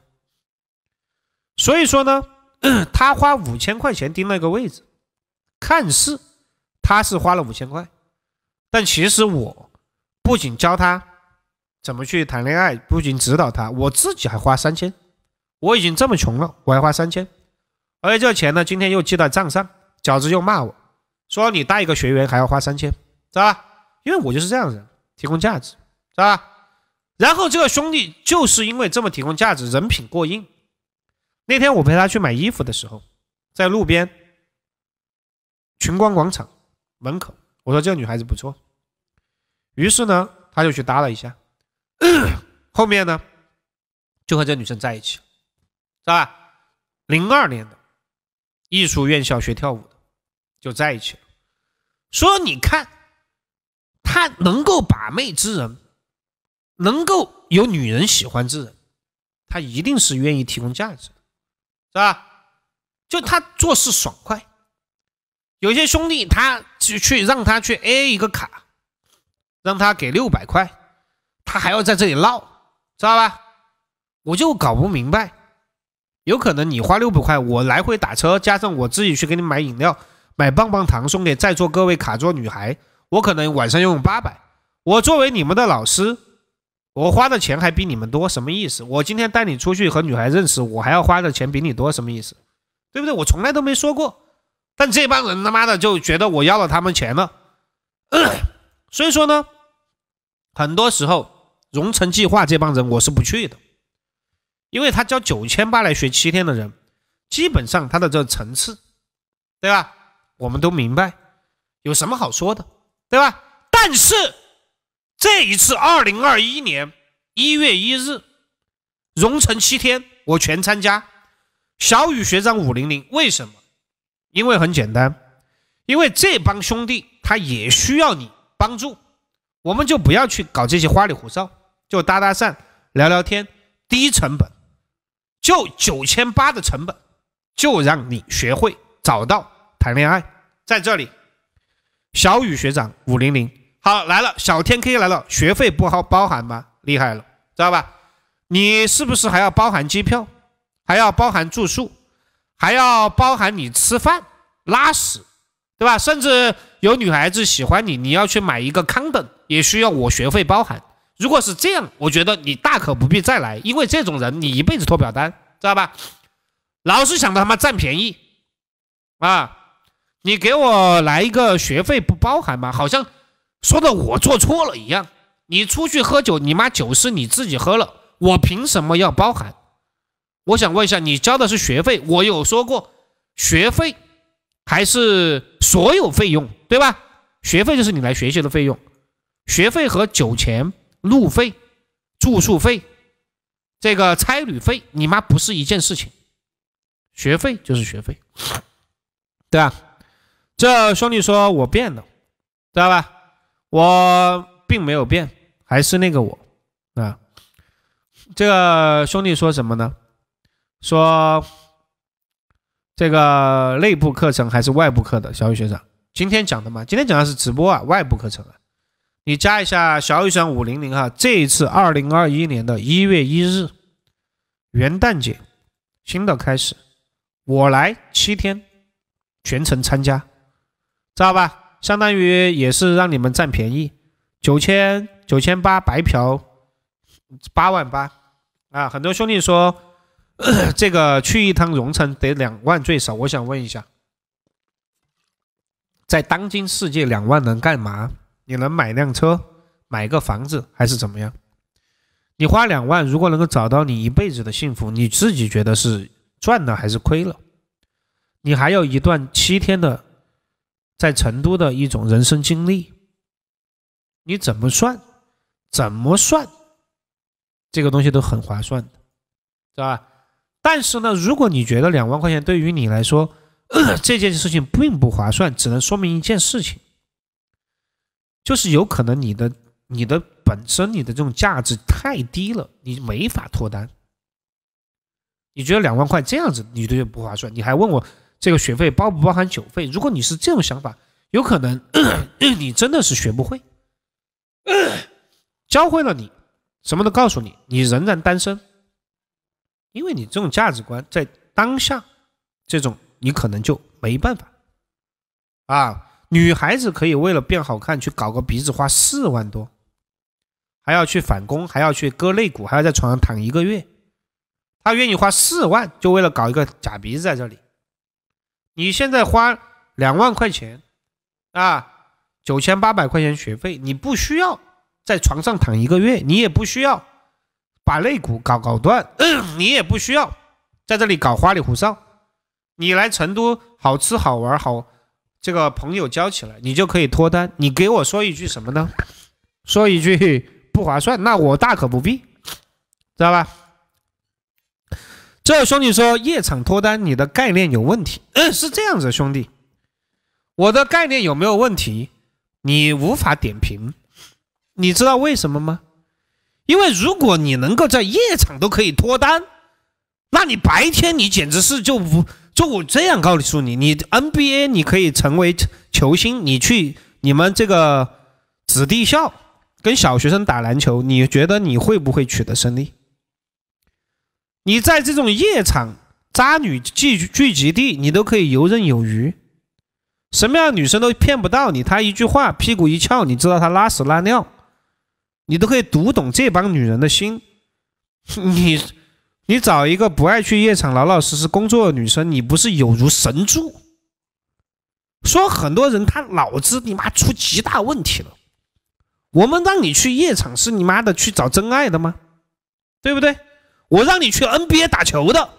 所以说呢，他花五千块钱订了一个位置，看似他是花了五千块，但其实我不仅教他怎么去谈恋爱，不仅指导他，我自己还花三千，我已经这么穷了，我还花三千，而且这钱呢，今天又记到账上，饺子又骂我说你带一个学员还要花三千，是吧？因为我就是这样人，提供价值，是吧？然后这个兄弟就是因为这么提供价值，人品过硬。那天我陪他去买衣服的时候，在路边群光广场门口，我说这个女孩子不错。于是呢，他就去搭了一下，后面呢就和这女生在一起，是吧？零二年的艺术院校学跳舞的，就在一起了。说你看，他能够把妹之人。能够有女人喜欢之人，他一定是愿意提供价值的，是吧？就他做事爽快。有些兄弟，他去去让他去 A 一个卡，让他给六百块，他还要在这里闹，知道吧？我就搞不明白。有可能你花六百块，我来回打车，加上我自己去给你买饮料、买棒棒糖送给在座各位卡座女孩，我可能晚上要用八百。我作为你们的老师。我花的钱还比你们多，什么意思？我今天带你出去和女孩认识，我还要花的钱比你多，什么意思？对不对？我从来都没说过，但这帮人他妈的就觉得我要了他们钱了，所以说呢，很多时候荣成计划这帮人我是不去的，因为他交九千八来学七天的人，基本上他的这层次，对吧？我们都明白，有什么好说的，对吧？但是。这一次，二零二一年一月一日，荣成七天，我全参加。小雨学长五零零，为什么？因为很简单，因为这帮兄弟他也需要你帮助，我们就不要去搞这些花里胡哨，就搭搭讪、聊聊天，低成本，就九千八的成本，就让你学会找到谈恋爱。在这里，小雨学长五零零。好来了，小天 K 来了，学费不好包含吗？厉害了，知道吧？你是不是还要包含机票，还要包含住宿，还要包含你吃饭、拉屎，对吧？甚至有女孩子喜欢你，你要去买一个康等，也需要我学费包含。如果是这样，我觉得你大可不必再来，因为这种人你一辈子脱不了单，知道吧？老是想着他妈占便宜啊！你给我来一个学费不包含吗？好像。说的我做错了一样，你出去喝酒，你妈酒是你自己喝了，我凭什么要包含？我想问一下，你交的是学费，我有说过学费还是所有费用对吧？学费就是你来学习的费用，学费和酒钱、路费、住宿费、这个差旅费，你妈不是一件事情，学费就是学费，对吧？这兄弟说我变了，知道吧？我并没有变，还是那个我，啊，这个兄弟说什么呢？说这个内部课程还是外部课的？小雨学长，今天讲的嘛，今天讲的是直播啊，外部课程啊，你加一下小雨学五零零哈，这一次二零二一年的一月一日元旦节，新的开始，我来七天，全程参加，知道吧？相当于也是让你们占便宜，九千九千八白嫖，八万八啊！很多兄弟说 这个去一趟荣城得两万最少，我想问一下，在当今世界两万能干嘛？你能买辆车、买个房子，还是怎么样？你花两万，如果能够找到你一辈子的幸福，你自己觉得是赚了还是亏了？你还有一段七天的。在成都的一种人生经历，你怎么算？怎么算？这个东西都很划算，是吧？但是呢，如果你觉得两万块钱对于你来说这件事情并不划算，只能说明一件事情，就是有可能你的你的本身你的这种价值太低了，你没法脱单。你觉得两万块这样子你得不划算？你还问我？这个学费包不包含酒费？如果你是这种想法，有可能 你真的是学不会。教会了你，什么都告诉你，你仍然单身，因为你这种价值观在当下，这种你可能就没办法。啊，女孩子可以为了变好看去搞个鼻子，花四万多，还要去返工，还要去割肋骨，还要在床上躺一个月。她愿意花四万，就为了搞一个假鼻子在这里。你现在花两万块钱啊，九千八百块钱学费，你不需要在床上躺一个月，你也不需要把肋骨搞搞断，你也不需要在这里搞花里胡哨。你来成都好吃好玩好，这个朋友交起来，你就可以脱单。你给我说一句什么呢？说一句不划算，那我大可不必，知道吧？这位兄弟说夜场脱单，你的概念有问题。嗯，是这样子，兄弟，我的概念有没有问题？你无法点评。你知道为什么吗？因为如果你能够在夜场都可以脱单，那你白天你简直是就不就我这样告诉你，你 NBA 你可以成为球星，你去你们这个子弟校跟小学生打篮球，你觉得你会不会取得胜利？你在这种夜场渣女聚聚集地，你都可以游刃有余，什么样女生都骗不到你。她一句话，屁股一翘，你知道她拉屎拉尿，你都可以读懂这帮女人的心。你，你找一个不爱去夜场、老老实实工作的女生，你不是有如神助？说很多人他脑子你妈出极大问题了。我们让你去夜场，是你妈的去找真爱的吗？对不对？我让你去 NBA 打球的，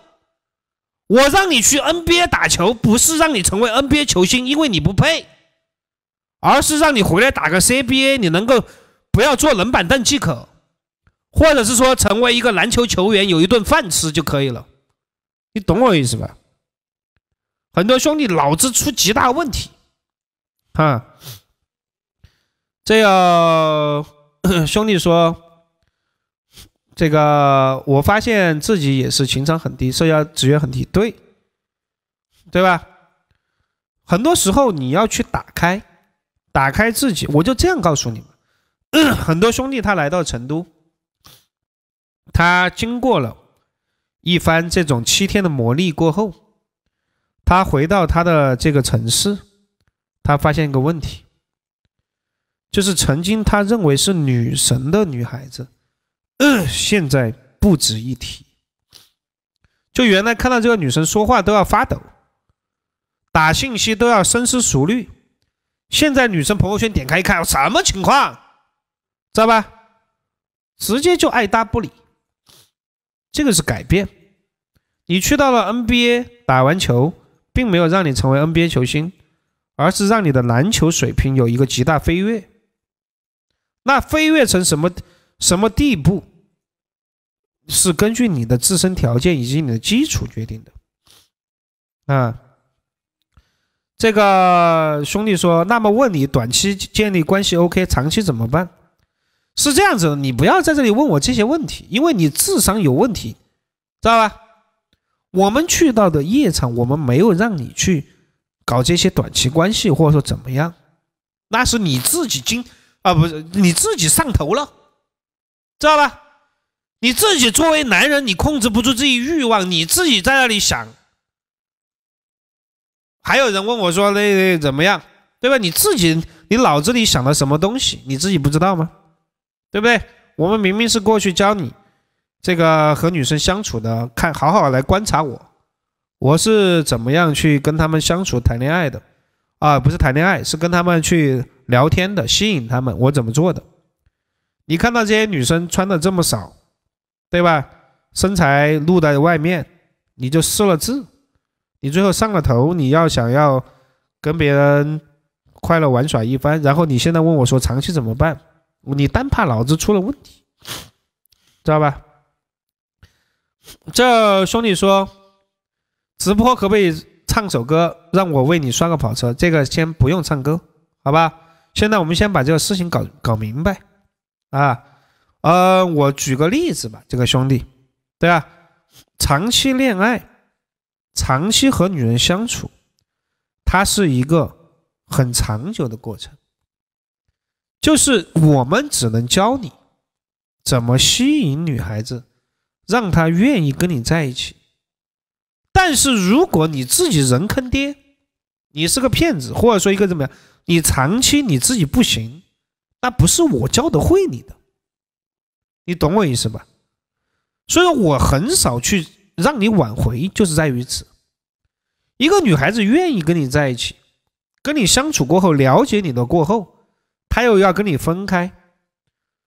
我让你去 NBA 打球，不是让你成为 NBA 球星，因为你不配，而是让你回来打个 CBA，你能够不要坐冷板凳即可，或者是说成为一个篮球球员，有一顿饭吃就可以了，你懂我意思吧？很多兄弟脑子出极大问题，啊，这要 兄弟说。这个我发现自己也是情商很低，社交职业很低，对，对吧？很多时候你要去打开，打开自己。我就这样告诉你们，很多兄弟他来到成都，他经过了一番这种七天的磨砺过后，他回到他的这个城市，他发现一个问题，就是曾经他认为是女神的女孩子。嗯，现在不值一提。就原来看到这个女生说话都要发抖，打信息都要深思熟虑。现在女生朋友圈点开一看，什么情况？知道吧？直接就爱答不理。这个是改变。你去到了 NBA 打完球，并没有让你成为 NBA 球星，而是让你的篮球水平有一个极大飞跃。那飞跃成什么什么地步？是根据你的自身条件以及你的基础决定的，啊，这个兄弟说，那么问你短期建立关系 OK，长期怎么办？是这样子的，你不要在这里问我这些问题，因为你智商有问题，知道吧？我们去到的夜场，我们没有让你去搞这些短期关系，或者说怎么样，那是你自己经啊，不是你自己上头了，知道吧？你自己作为男人，你控制不住自己欲望，你自己在那里想。还有人问我说：“那那怎么样？对吧？你自己你脑子里想的什么东西，你自己不知道吗？对不对？我们明明是过去教你这个和女生相处的，看好好来观察我，我是怎么样去跟他们相处谈恋爱的啊？不是谈恋爱，是跟他们去聊天的，吸引他们，我怎么做的？你看到这些女生穿的这么少。”对吧？身材露在外面，你就失了智，你最后上了头，你要想要跟别人快乐玩耍一番，然后你现在问我说长期怎么办？你单怕脑子出了问题，知道吧？这兄弟说，直播可不可以唱首歌，让我为你刷个跑车？这个先不用唱歌，好吧？现在我们先把这个事情搞搞明白啊。呃，我举个例子吧，这个兄弟，对吧？长期恋爱，长期和女人相处，它是一个很长久的过程。就是我们只能教你怎么吸引女孩子，让她愿意跟你在一起。但是如果你自己人坑爹，你是个骗子，或者说一个怎么样，你长期你自己不行，那不是我教得会你的。你懂我意思吧？所以说我很少去让你挽回，就是在于此。一个女孩子愿意跟你在一起，跟你相处过后了解你的过后，她又要跟你分开，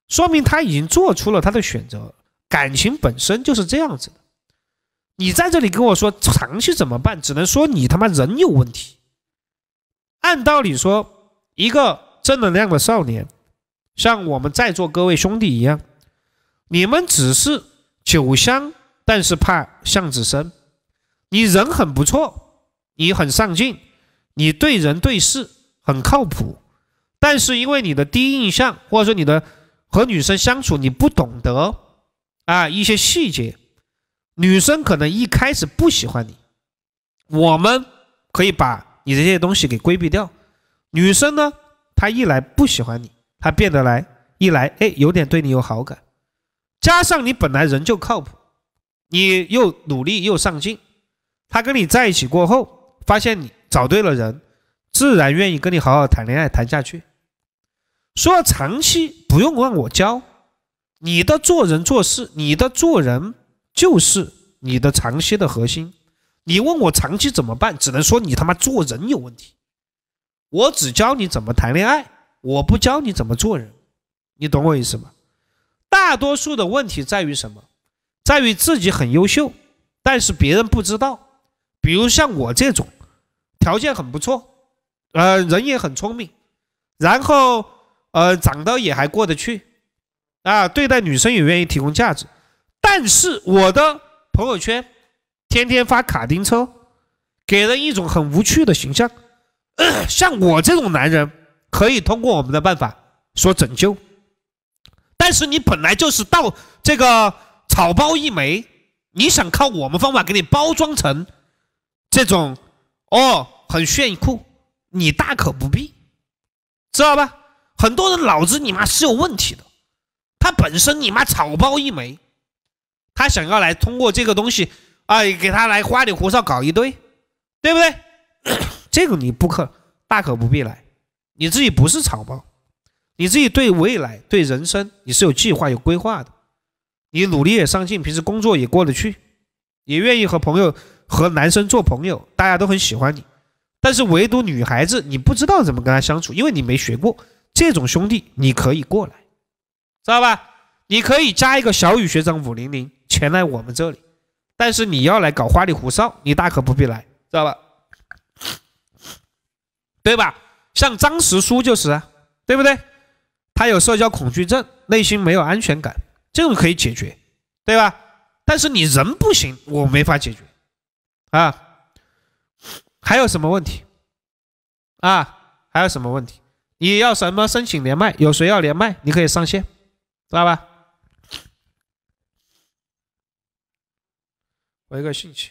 说明她已经做出了她的选择。感情本身就是这样子的。你在这里跟我说长期怎么办，只能说你他妈人有问题。按道理说，一个正能量的少年，像我们在座各位兄弟一样。你们只是酒香，但是怕巷子深。你人很不错，你很上进，你对人对事很靠谱。但是因为你的第一印象，或者说你的和女生相处，你不懂得啊一些细节，女生可能一开始不喜欢你。我们可以把你这些东西给规避掉。女生呢，她一来不喜欢你，她变得来一来，哎，有点对你有好感。加上你本来人就靠谱，你又努力又上进，他跟你在一起过后，发现你找对了人，自然愿意跟你好好谈恋爱谈下去。说长期不用让我教你的做人做事，你的做人就是你的长期的核心。你问我长期怎么办，只能说你他妈做人有问题。我只教你怎么谈恋爱，我不教你怎么做人，你懂我意思吗？大多数的问题在于什么？在于自己很优秀，但是别人不知道。比如像我这种，条件很不错，呃，人也很聪明，然后呃，长得也还过得去，啊，对待女生也愿意提供价值。但是我的朋友圈天天发卡丁车，给人一种很无趣的形象。像我这种男人，可以通过我们的办法所拯救。但是你本来就是到这个草包一枚，你想靠我们方法给你包装成这种哦很炫酷，你大可不必，知道吧？很多人脑子你妈是有问题的，他本身你妈草包一枚，他想要来通过这个东西哎，给他来花里胡哨搞一堆，对不对？这个你不可大可不必来，你自己不是草包。你自己对未来、对人生，你是有计划、有规划的。你努力也上进，平时工作也过得去，也愿意和朋友、和男生做朋友，大家都很喜欢你。但是唯独女孩子，你不知道怎么跟她相处，因为你没学过。这种兄弟，你可以过来，知道吧？你可以加一个小雨学长五零零，前来我们这里。但是你要来搞花里胡哨，你大可不必来，知道吧？对吧？像张石书就是，对不对？他有社交恐惧症，内心没有安全感，这种可以解决，对吧？但是你人不行，我没法解决，啊。还有什么问题？啊？还有什么问题？你要什么申请连麦？有谁要连麦？你可以上线，知道吧？回个信息。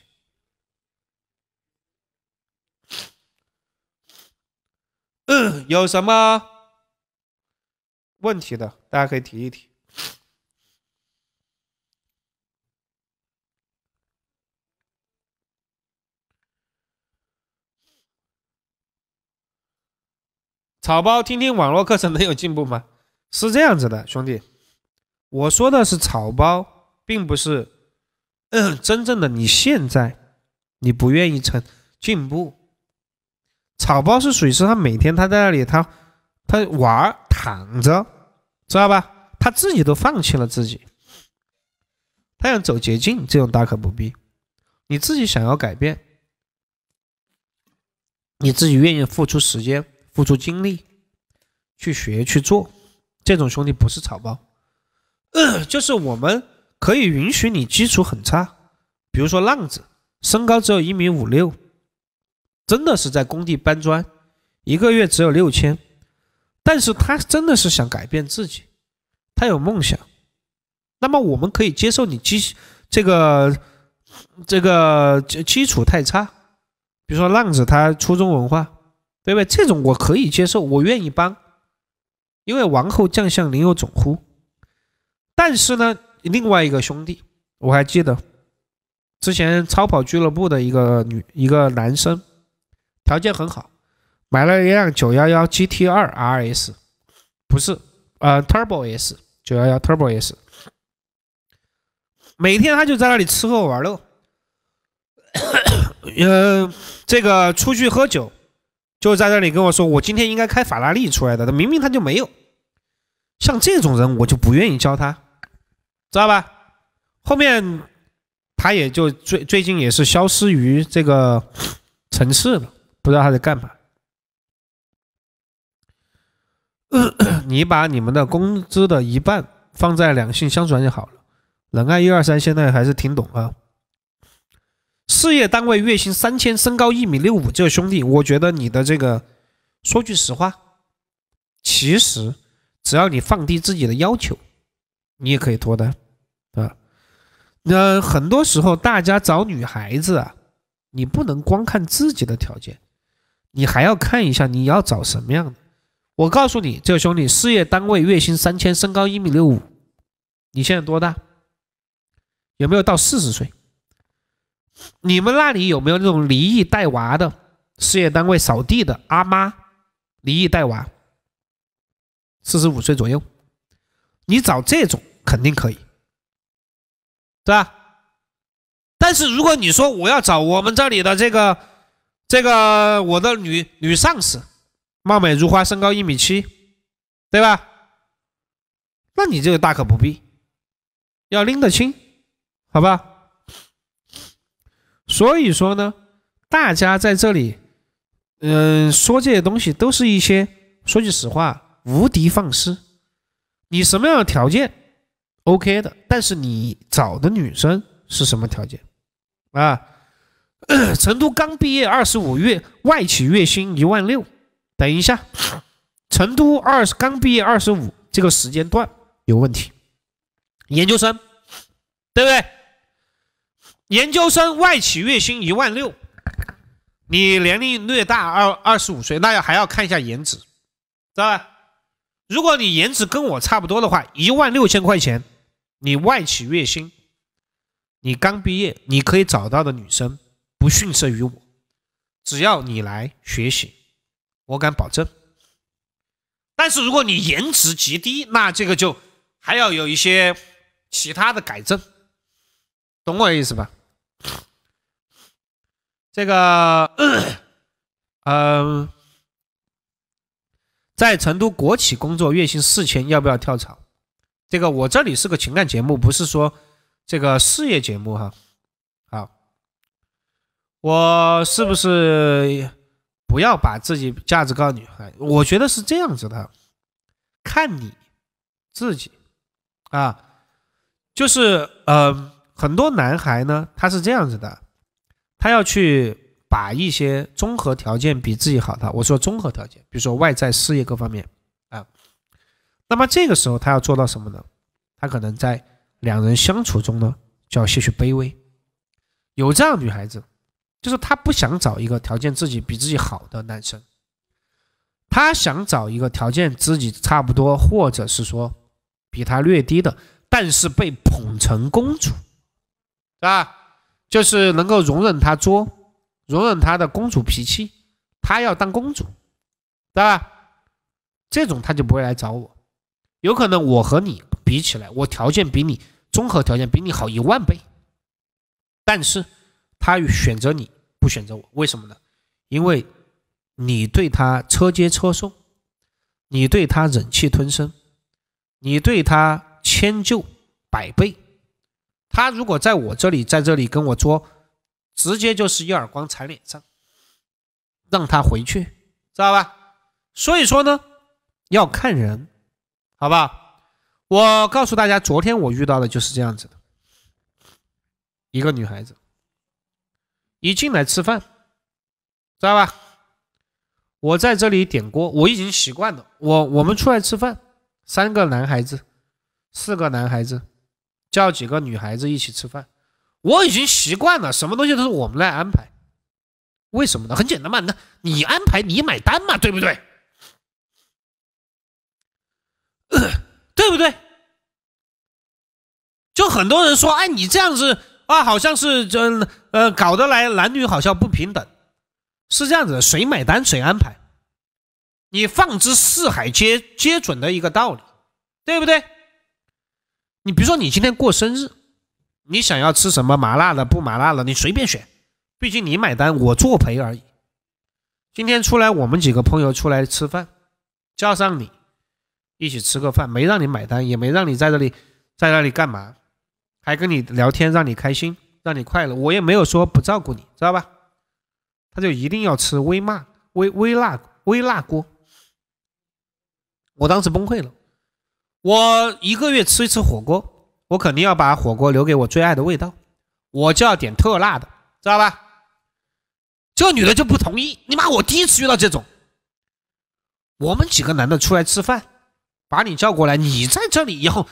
嗯，有什么？问题的，大家可以提一提。草包，听听网络课程能有进步吗？是这样子的，兄弟，我说的是草包，并不是真正的。你现在，你不愿意成进步，草包是属于是，他每天他在那里，他他玩躺着，知道吧？他自己都放弃了自己，他想走捷径，这种大可不必。你自己想要改变，你自己愿意付出时间、付出精力去学去做，这种兄弟不是草包。就是我们可以允许你基础很差，比如说浪子，身高只有一米五六，真的是在工地搬砖，一个月只有六千。但是他真的是想改变自己，他有梦想，那么我们可以接受你基这个这个基础太差，比如说浪子他初中文化，对不对？这种我可以接受，我愿意帮，因为王侯将相宁有种乎？但是呢，另外一个兄弟，我还记得之前超跑俱乐部的一个女一个男生，条件很好。买了一辆九幺幺 GT 二 RS，不是，呃，Turbo S，九幺幺 Turbo S。每天他就在那里吃喝玩乐，呃，这个出去喝酒，就在这里跟我说，我今天应该开法拉利出来的，他明明他就没有。像这种人，我就不愿意教他，知道吧？后面他也就最最近也是消失于这个城市了，不知道他在干嘛。你把你们的工资的一半放在两性相传就好了。冷爱一二三现在还是挺懂啊？事业单位月薪三千，身高一米六五，这兄弟，我觉得你的这个，说句实话，其实只要你放低自己的要求，你也可以脱单啊。那很多时候大家找女孩子啊，你不能光看自己的条件，你还要看一下你要找什么样的。我告诉你，这个兄弟，事业单位月薪三千，身高一米六五，你现在多大？有没有到四十岁？你们那里有没有那种离异带娃的事业单位扫地的阿妈？离异带娃，四十五岁左右，你找这种肯定可以，对吧？但是如果你说我要找我们这里的这个这个我的女女上司。貌美如花，身高一米七，对吧？那你这个大可不必，要拎得清，好吧？所以说呢，大家在这里，嗯，说这些东西都是一些，说句实话，无敌放矢。你什么样的条件 OK 的？但是你找的女生是什么条件？啊，成都刚毕业，二十五月外企月薪一万六。等一下，成都二十刚毕业二十五这个时间段有问题，研究生，对不对？研究生外企月薪一万六，你年龄略大二二十五岁，那要还要看一下颜值，知道吧？如果你颜值跟我差不多的话，一万六千块钱，你外企月薪，你刚毕业，你可以找到的女生不逊色于我，只要你来学习。我敢保证，但是如果你颜值极低，那这个就还要有一些其他的改正，懂我意思吧？这个，嗯，在成都国企工作，月薪四千，要不要跳槽？这个，我这里是个情感节目，不是说这个事业节目哈。好，我是不是？不要把自己价值高，女孩，我觉得是这样子的，看你自己啊，就是嗯，很多男孩呢，他是这样子的，他要去把一些综合条件比自己好的，我说综合条件，比如说外在、事业各方面啊，那么这个时候他要做到什么呢？他可能在两人相处中呢，就要些许卑微，有这样女孩子。就是他不想找一个条件自己比自己好的男生，他想找一个条件自己差不多，或者是说比他略低的，但是被捧成公主，是吧？就是能够容忍他作，容忍他的公主脾气，他要当公主，对吧？这种他就不会来找我。有可能我和你比起来，我条件比你综合条件比你好一万倍，但是。他选择你不选择我，为什么呢？因为你对他车接车送，你对他忍气吞声，你对他迁就百倍。他如果在我这里，在这里跟我作，直接就是一耳光踩脸上，让他回去，知道吧？所以说呢，要看人，好吧？我告诉大家，昨天我遇到的就是这样子的一个女孩子。一进来吃饭，知道吧？我在这里点锅，我已经习惯了。我我们出来吃饭，三个男孩子，四个男孩子，叫几个女孩子一起吃饭，我已经习惯了。什么东西都是我们来安排，为什么呢？很简单嘛，那你安排，你买单嘛，对不对？呃，对不对？就很多人说，哎，你这样子。啊，好像是，嗯，呃，搞得来男女好像不平等，是这样子，谁买单谁安排，你放之四海皆皆准的一个道理，对不对？你比如说，你今天过生日，你想要吃什么麻辣的不麻辣的，你随便选，毕竟你买单，我作陪而已。今天出来，我们几个朋友出来吃饭，叫上你一起吃个饭，没让你买单，也没让你在这里，在那里干嘛。还跟你聊天，让你开心，让你快乐。我也没有说不照顾你，知道吧？他就一定要吃微辣、微微辣、微辣锅。我当时崩溃了。我一个月吃一次火锅，我肯定要把火锅留给我最爱的味道，我就要点特辣的，知道吧？这女的就不同意。你妈，我第一次遇到这种。我们几个男的出来吃饭，把你叫过来，你在这里以后。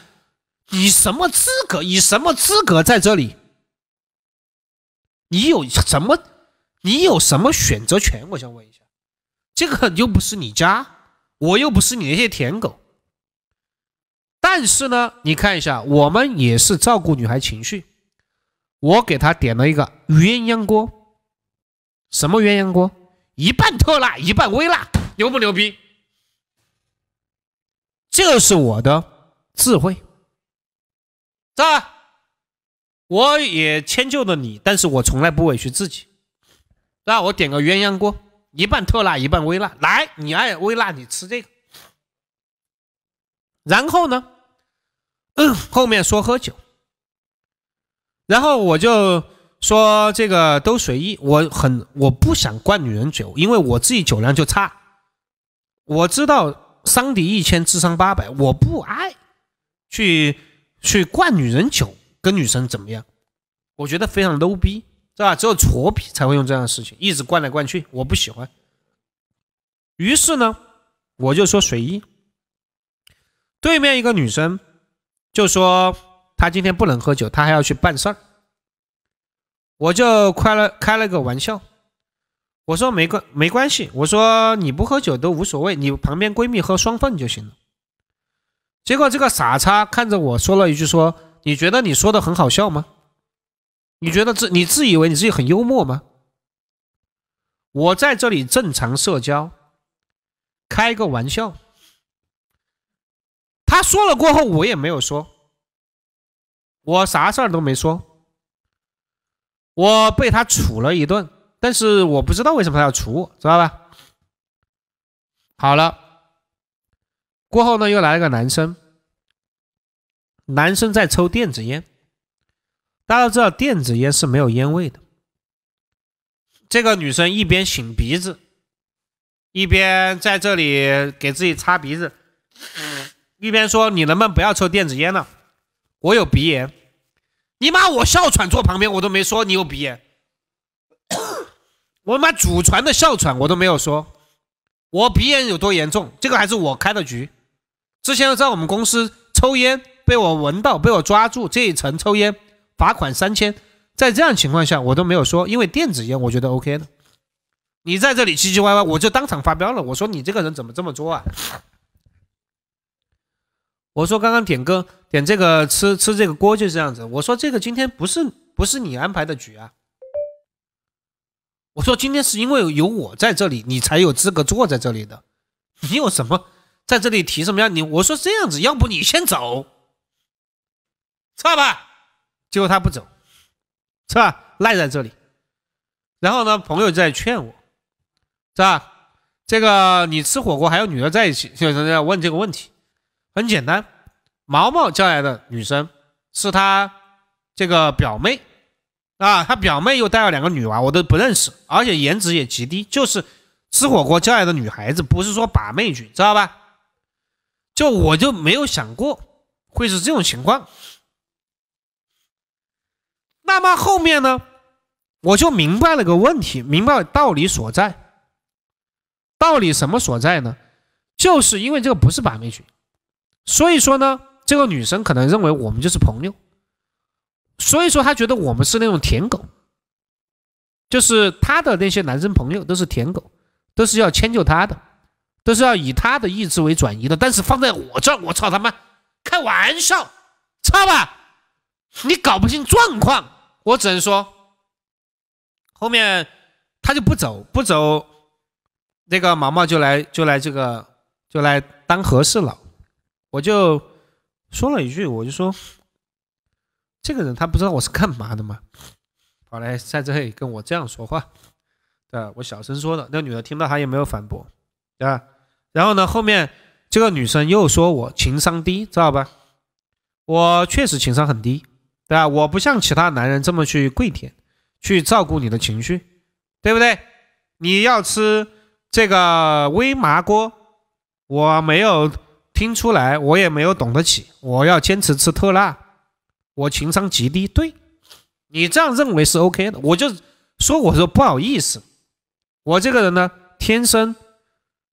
以什么资格？以什么资格在这里？你有什么？你有什么选择权？我想问一下，这个又不是你家，我又不是你那些舔狗。但是呢，你看一下，我们也是照顾女孩情绪，我给她点了一个鸳鸯锅，什么鸳鸯锅？一半特辣，一半微辣，牛不牛逼？这是我的智慧。是我也迁就了你，但是我从来不委屈自己。那我点个鸳鸯锅，一半特辣，一半微辣。来，你爱微辣，你吃这个。然后呢，嗯，后面说喝酒，然后我就说这个都随意。我很，我不想灌女人酒，因为我自己酒量就差。我知道伤敌一千，自伤八百，我不爱去。去灌女人酒，跟女生怎么样？我觉得非常 low 逼，是吧？只有挫逼才会用这样的事情，一直灌来灌去，我不喜欢。于是呢，我就说随意。对面一个女生就说她今天不能喝酒，她还要去办事儿。我就开了开了个玩笑，我说没关没关系，我说你不喝酒都无所谓，你旁边闺蜜喝双份就行了。结果这个傻叉看着我说了一句：“说你觉得你说的很好笑吗？你觉得自你自以为你自己很幽默吗？我在这里正常社交，开个玩笑。”他说了过后，我也没有说，我啥事儿都没说，我被他处了一顿，但是我不知道为什么他要处我，知道吧？好了，过后呢，又来了个男生。男生在抽电子烟，大家都知道电子烟是没有烟味的。这个女生一边擤鼻子，一边在这里给自己擦鼻子，一边说：“你能不能不要抽电子烟了？我有鼻炎。”你妈我哮喘，坐旁边我都没说你有鼻炎，我妈祖传的哮喘我都没有说，我鼻炎有多严重？这个还是我开的局，之前在我们公司抽烟。被我闻到，被我抓住这一层抽烟，罚款三千。在这样情况下，我都没有说，因为电子烟我觉得 OK 的。你在这里唧唧歪歪，我就当场发飙了。我说你这个人怎么这么作啊！我说刚刚点歌点这个吃吃这个锅就是这样子。我说这个今天不是不是你安排的局啊。我说今天是因为有我在这里，你才有资格坐在这里的。你有什么在这里提什么呀？你我说这样子，要不你先走。撤吧，结果他不走，是吧？赖在这里。然后呢，朋友在劝我，是吧？这个你吃火锅还有女的在一起，有 人要问这个问题。很简单，毛毛叫来的女生是他这个表妹啊，他表妹又带了两个女娃，我都不认识，而且颜值也极低，就是吃火锅叫来的女孩子，不是说把妹去，知道吧？就我就没有想过会是这种情况。那么后面呢，我就明白了个问题，明白道理所在。道理什么所在呢？就是因为这个不是把妹局，所以说呢，这个女生可能认为我们就是朋友，所以说她觉得我们是那种舔狗，就是她的那些男生朋友都是舔狗，都是要迁就她的，都是要以她的意志为转移的。但是放在我这儿，我操他妈开玩笑，操吧？你搞不清状况。我只能说，后面他就不走，不走，那个毛毛就来就来这个就来当和事佬，我就说了一句，我就说，这个人他不知道我是干嘛的嘛，跑来在这里跟我这样说话，对吧？我小声说的，那女的听到她也没有反驳，对吧？然后呢，后面这个女生又说我情商低，知道吧？我确实情商很低。对吧？我不像其他男人这么去跪舔，去照顾你的情绪，对不对？你要吃这个微麻锅，我没有听出来，我也没有懂得起。我要坚持吃特辣，我情商极低。对你这样认为是 OK 的，我就说，我说不好意思，我这个人呢，天生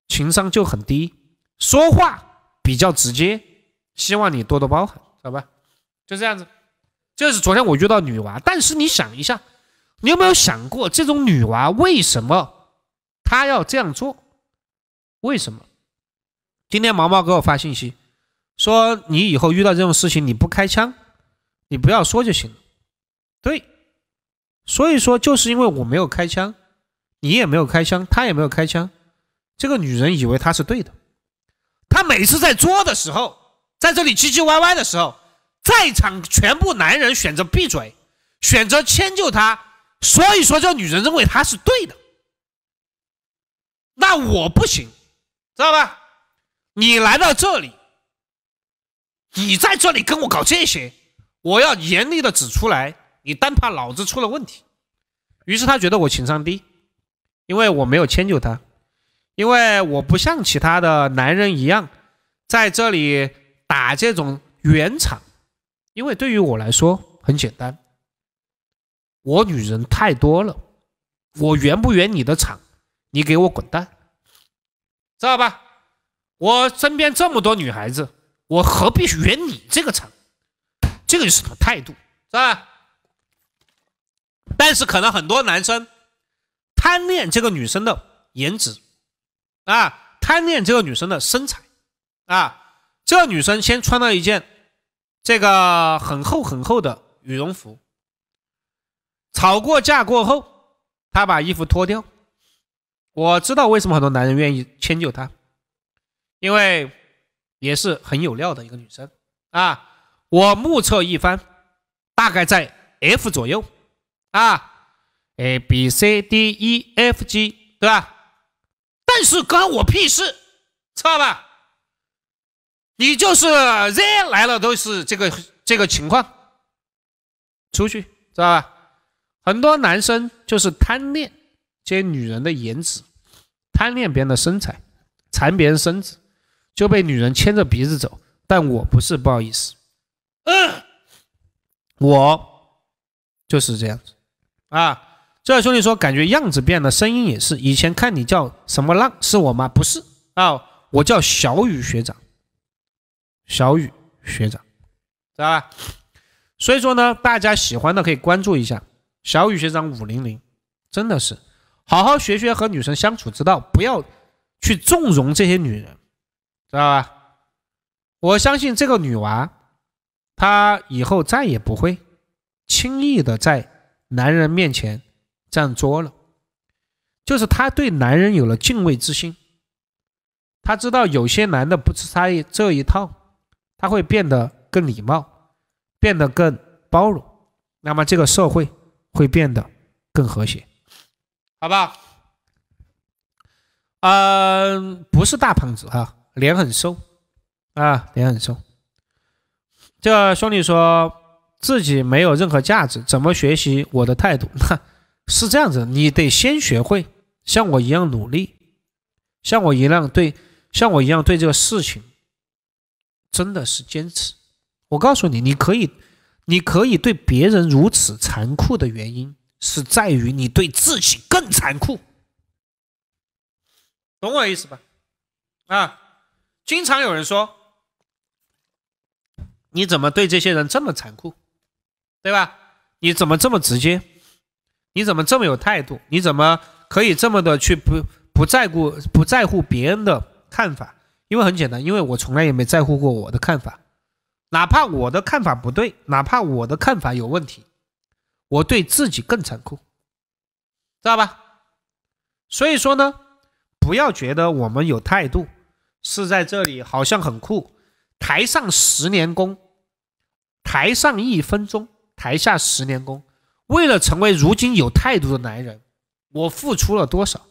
情商就很低，说话比较直接，希望你多多包涵，好吧？就这样子。这是昨天我遇到女娃，但是你想一下，你有没有想过这种女娃为什么她要这样做？为什么？今天毛毛给我发信息说：“你以后遇到这种事情，你不开枪，你不要说就行了。”对，所以说就是因为我没有开枪，你也没有开枪，他也没有开枪，这个女人以为她是对的。她每次在做的时候，在这里唧唧歪歪的时候。在场全部男人选择闭嘴，选择迁就她，所以说这女人认为她是对的。那我不行，知道吧？你来到这里，你在这里跟我搞这些，我要严厉的指出来，你单怕脑子出了问题。于是他觉得我情商低，因为我没有迁就他，因为我不像其他的男人一样在这里打这种圆场。因为对于我来说很简单，我女人太多了，我圆不圆你的场，你给我滚蛋，知道吧？我身边这么多女孩子，我何必圆你这个场？这个是什么态度，是吧？但是可能很多男生贪恋这个女生的颜值啊，贪恋这个女生的身材啊，这个女生先穿了一件。这个很厚很厚的羽绒服，吵过架过后，他把衣服脱掉。我知道为什么很多男人愿意迁就她，因为也是很有料的一个女生啊。我目测一番，大概在 F 左右啊，A B C D E F G，对吧？但是关我屁事，知道吧？你就是人来了都是这个这个情况，出去知道吧？很多男生就是贪恋这些女人的颜值，贪恋别人的身材，馋别人身子，就被女人牵着鼻子走。但我不是，不好意思，嗯，我就是这样子啊。这位兄弟说，感觉样子变了，声音也是。以前看你叫什么浪是我吗？不是啊，我叫小雨学长。小雨学长，知道吧？所以说呢，大家喜欢的可以关注一下小雨学长五零零，真的是好好学学和女生相处之道，不要去纵容这些女人，知道吧？我相信这个女娃，她以后再也不会轻易的在男人面前这样作了，就是她对男人有了敬畏之心，她知道有些男的不吃她这一套。他会变得更礼貌，变得更包容，那么这个社会会变得更和谐，好吧？嗯，不是大胖子哈，脸很瘦啊，脸很瘦。这个兄弟说自己没有任何价值，怎么学习我的态度？那是这样子，你得先学会像我一样努力，像我一样对，像我一样对这个事情。真的是坚持。我告诉你，你可以，你可以对别人如此残酷的原因，是在于你对自己更残酷。懂我意思吧？啊，经常有人说，你怎么对这些人这么残酷，对吧？你怎么这么直接？你怎么这么有态度？你怎么可以这么的去不不在乎、不在乎别人的看法？因为很简单，因为我从来也没在乎过我的看法，哪怕我的看法不对，哪怕我的看法有问题，我对自己更残酷，知道吧？所以说呢，不要觉得我们有态度是在这里好像很酷。台上十年功，台上一分钟，台下十年功。为了成为如今有态度的男人，我付出了多少？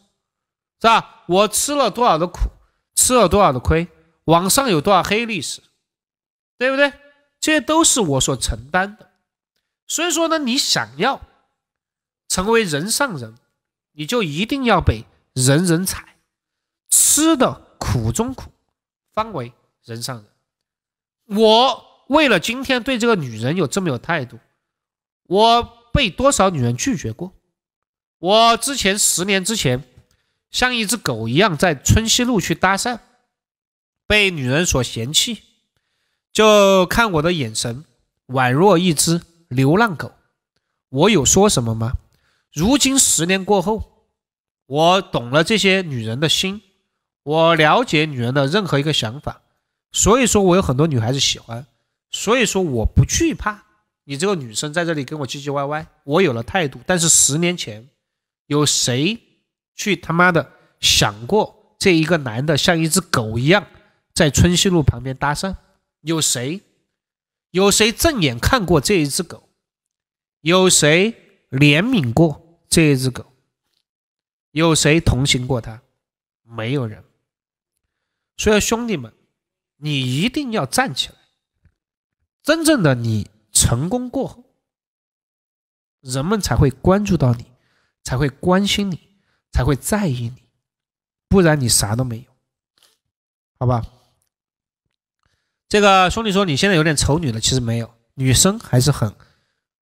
是吧？我吃了多少的苦？吃了多少的亏，网上有多少黑历史，对不对？这些都是我所承担的。所以说呢，你想要成为人上人，你就一定要被人人踩，吃的苦中苦，方为人上人。我为了今天对这个女人有这么有态度，我被多少女人拒绝过？我之前十年之前。像一只狗一样在春熙路去搭讪，被女人所嫌弃，就看我的眼神，宛若一只流浪狗。我有说什么吗？如今十年过后，我懂了这些女人的心，我了解女人的任何一个想法，所以说，我有很多女孩子喜欢，所以说，我不惧怕你这个女生在这里跟我唧唧歪歪。我有了态度，但是十年前，有谁？去他妈的！想过这一个男的像一只狗一样在春熙路旁边搭讪，有谁？有谁正眼看过这一只狗？有谁怜悯过这一只狗？有谁同情过他？没有人。所以兄弟们，你一定要站起来！真正的你成功过后，人们才会关注到你，才会关心你。才会在意你，不然你啥都没有，好吧？这个兄弟说你现在有点丑女了，其实没有，女生还是很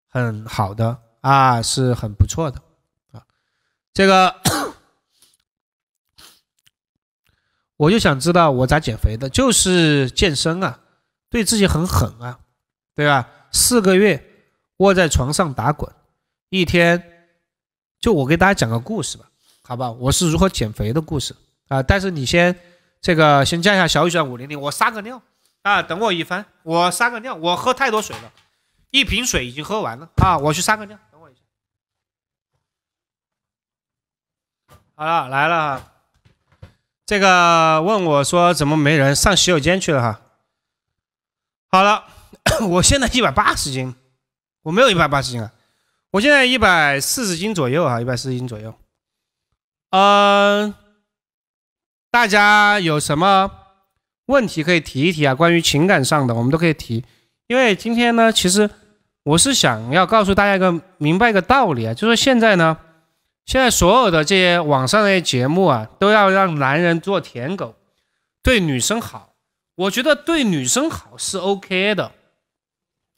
很好的啊，是很不错的啊。这个 我就想知道我咋减肥的，就是健身啊，对自己很狠啊，对吧？四个月卧在床上打滚，一天就我给大家讲个故事吧。好吧，我是如何减肥的故事啊！但是你先，这个先加一下小雨转五零零，我撒个尿啊！等我一番，我撒个尿，我喝太多水了，一瓶水已经喝完了啊！我去撒个尿，等我一下。好了，来了，这个问我说怎么没人？上洗手间去了哈。好了，我现在一百八十斤，我没有一百八十斤啊，我现在一百四十斤左右啊，一百四十斤左右。嗯，大家有什么问题可以提一提啊？关于情感上的，我们都可以提。因为今天呢，其实我是想要告诉大家一个明白一个道理啊，就说现在呢，现在所有的这些网上的节目啊，都要让男人做舔狗，对女生好。我觉得对女生好是 OK 的，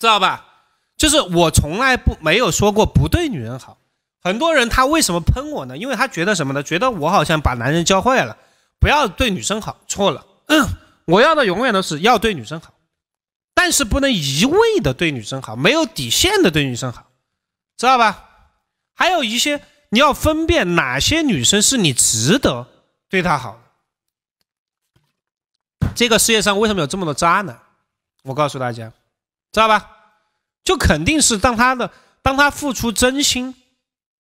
知道吧？就是我从来不没有说过不对女人好。很多人他为什么喷我呢？因为他觉得什么呢？觉得我好像把男人教坏了，不要对女生好，错了。我要的永远都是要对女生好，但是不能一味的对女生好，没有底线的对女生好，知道吧？还有一些你要分辨哪些女生是你值得对她好。这个世界上为什么有这么多渣男？我告诉大家，知道吧？就肯定是当他的，当他付出真心。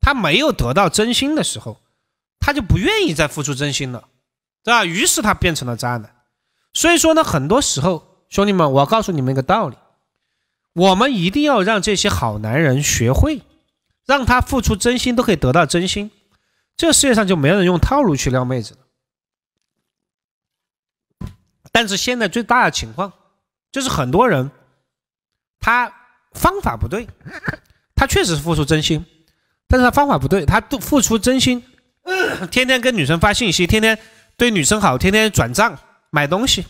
他没有得到真心的时候，他就不愿意再付出真心了，对吧？于是他变成了渣男。所以说呢，很多时候，兄弟们，我告诉你们一个道理：我们一定要让这些好男人学会，让他付出真心都可以得到真心，这个世界上就没有人用套路去撩妹子了。但是现在最大的情况就是很多人，他方法不对，他确实付出真心。但是他方法不对，他都付出真心，天天跟女生发信息，天天对女生好，天天转账买东西，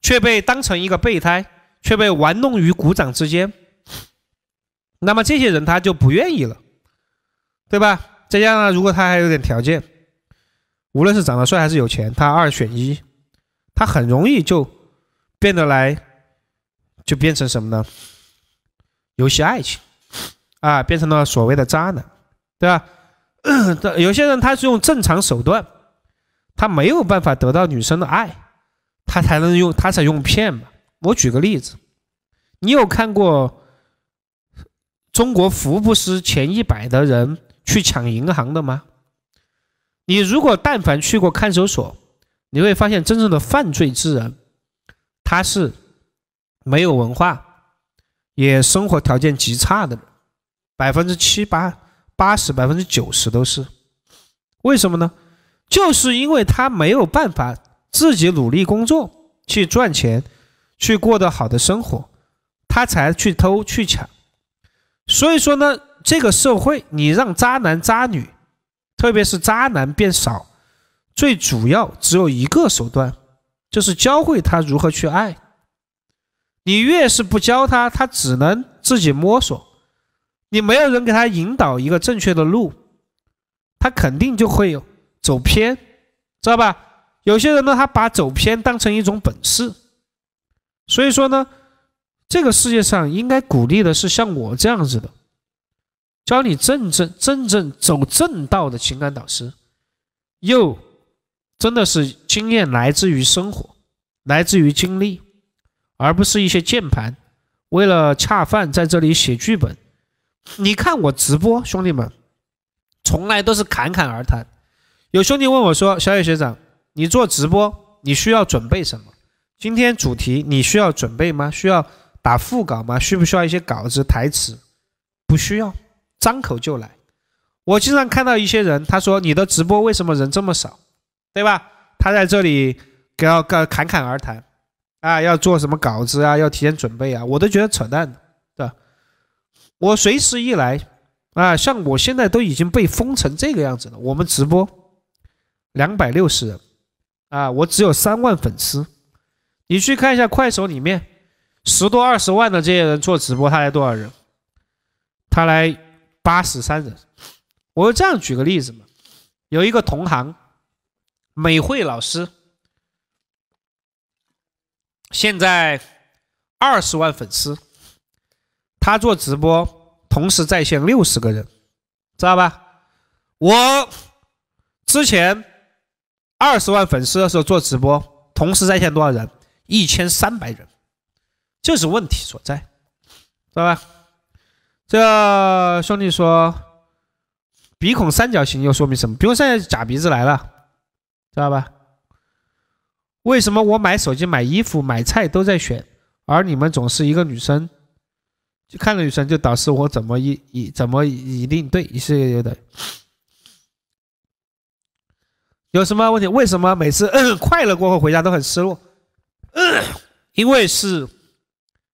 却被当成一个备胎，却被玩弄于股掌之间。那么这些人他就不愿意了，对吧？再加上如果他还有点条件，无论是长得帅还是有钱，他二选一，他很容易就变得来，就变成什么呢？游戏爱情啊，变成了所谓的渣男。对吧？有些人他是用正常手段，他没有办法得到女生的爱，他才能用，他才用骗嘛。我举个例子，你有看过中国福布斯前一百的人去抢银行的吗？你如果但凡去过看守所，你会发现真正的犯罪之人，他是没有文化，也生活条件极差的人，百分之七八。八十百分之九十都是，为什么呢？就是因为他没有办法自己努力工作去赚钱，去过得好的生活，他才去偷去抢。所以说呢，这个社会你让渣男渣女，特别是渣男变少，最主要只有一个手段，就是教会他如何去爱。你越是不教他，他只能自己摸索。你没有人给他引导一个正确的路，他肯定就会有走偏，知道吧？有些人呢，他把走偏当成一种本事，所以说呢，这个世界上应该鼓励的是像我这样子的，教你正正正正走正道的情感导师，又真的是经验来自于生活，来自于经历，而不是一些键盘为了恰饭在这里写剧本。你看我直播，兄弟们，从来都是侃侃而谈。有兄弟问我说：“小野学长，你做直播，你需要准备什么？今天主题，你需要准备吗？需要打副稿吗？需不需要一些稿子、台词？不需要，张口就来。”我经常看到一些人，他说：“你的直播为什么人这么少？对吧？”他在这里要要侃侃而谈啊，要做什么稿子啊，要提前准备啊，我都觉得扯淡的。我随时一来，啊，像我现在都已经被封成这个样子了。我们直播两百六十人，啊，我只有三万粉丝。你去看一下快手里面十多二十万的这些人做直播，他来多少人？他来八十三人。我就这样举个例子嘛。有一个同行，美慧老师，现在二十万粉丝。他做直播，同时在线六十个人，知道吧？我之前二十万粉丝的时候做直播，同时在线多少人？一千三百人，这是问题所在，知道吧？这兄弟说，鼻孔三角形又说明什么？鼻孔三角假鼻子来了，知道吧？为什么我买手机、买衣服、买菜都在选，而你们总是一个女生？就看了女生，就导致我怎么一一怎么一定对是有的，有什么问题？为什么每次 快乐过后回家都很失落？因为是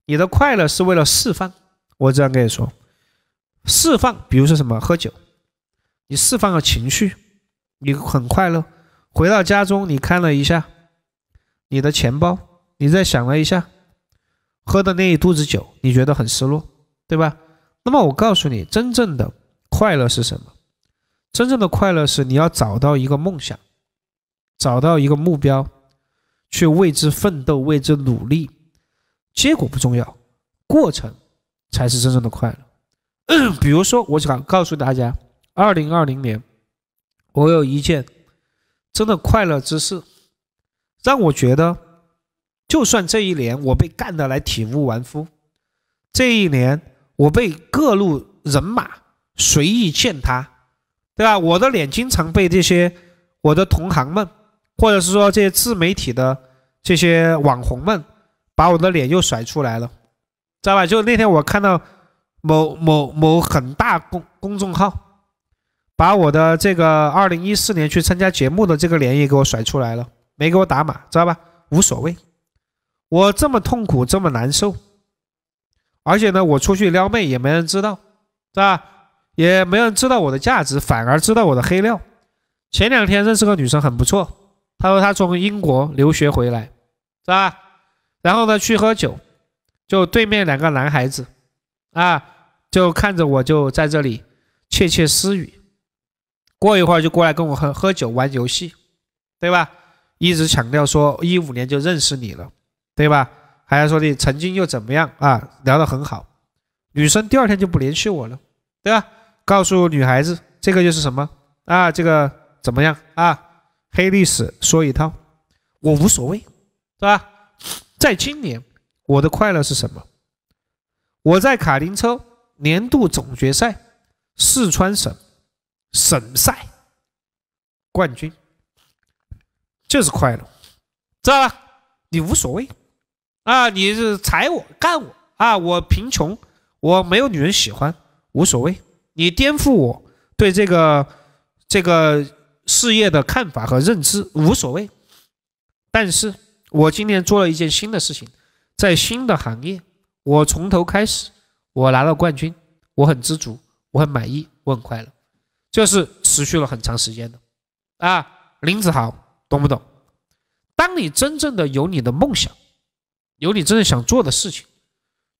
你的快乐是为了释放，我这样跟你说，释放，比如说什么喝酒，你释放了情绪，你很快乐，回到家中，你看了一下你的钱包，你再想了一下。喝的那一肚子酒，你觉得很失落，对吧？那么我告诉你，真正的快乐是什么？真正的快乐是你要找到一个梦想，找到一个目标，去为之奋斗，为之努力。结果不重要，过程才是真正的快乐。比如说，我想告诉大家，二零二零年，我有一件真的快乐之事，让我觉得。就算这一年我被干得来体无完肤，这一年我被各路人马随意践踏，对吧？我的脸经常被这些我的同行们，或者是说这些自媒体的这些网红们，把我的脸又甩出来了，知道吧？就那天我看到某某某很大公公众号，把我的这个二零一四年去参加节目的这个脸也给我甩出来了，没给我打码，知道吧？无所谓。我这么痛苦，这么难受，而且呢，我出去撩妹也没人知道，是吧？也没人知道我的价值，反而知道我的黑料。前两天认识个女生很不错，她说她从英国留学回来，是吧？然后呢，去喝酒，就对面两个男孩子啊，就看着我就在这里窃窃私语。过一会儿就过来跟我喝喝酒、玩游戏，对吧？一直强调说一五年就认识你了。对吧？还要说你曾经又怎么样啊？聊得很好，女生第二天就不联系我了，对吧？告诉女孩子，这个就是什么啊？这个怎么样啊？黑历史说一套，我无所谓，是吧？在今年，我的快乐是什么？我在卡丁车年度总决赛四川省省赛冠军，就是快乐，知道吧？你无所谓。啊！你是踩我干我啊！我贫穷，我没有女人喜欢，无所谓。你颠覆我对这个这个事业的看法和认知，无所谓。但是我今年做了一件新的事情，在新的行业，我从头开始，我拿到冠军，我很知足，我很满意，我很快乐。这是持续了很长时间的。啊，林子豪，懂不懂？当你真正的有你的梦想。有你真正想做的事情，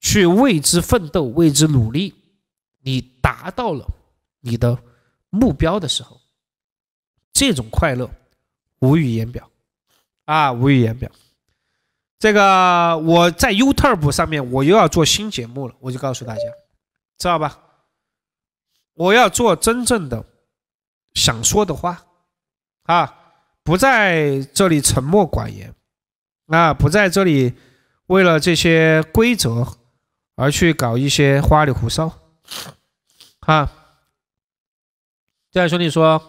去为之奋斗，为之努力。你达到了你的目标的时候，这种快乐无语言表啊，无语言表。这个我在 YouTube 上面，我又要做新节目了，我就告诉大家，知道吧？我要做真正的想说的话啊，不在这里沉默寡言啊，不在这里。为了这些规则而去搞一些花里胡哨，哈，这样兄弟说，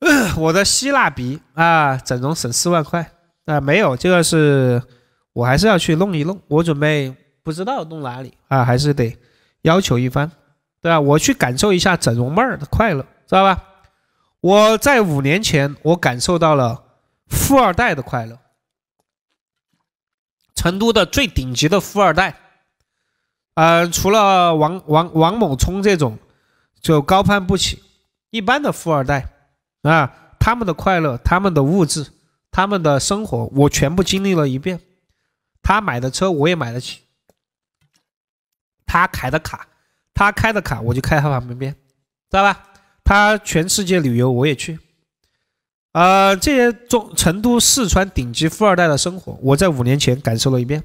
我的希腊鼻啊，整容省四万块啊，没有这个是我还是要去弄一弄，我准备不知道弄哪里啊，还是得要求一番，对吧？我去感受一下整容妹儿的快乐，知道吧？我在五年前我感受到了富二代的快乐。成都的最顶级的富二代，嗯，除了王王王猛冲这种，就高攀不起。一般的富二代啊，他们的快乐、他们的物质、他们的生活，我全部经历了一遍。他买的车我也买得起，他开的卡他开的卡我就开他旁边，知道吧？他全世界旅游我也去。呃，这些中成都四川顶级富二代的生活，我在五年前感受了一遍，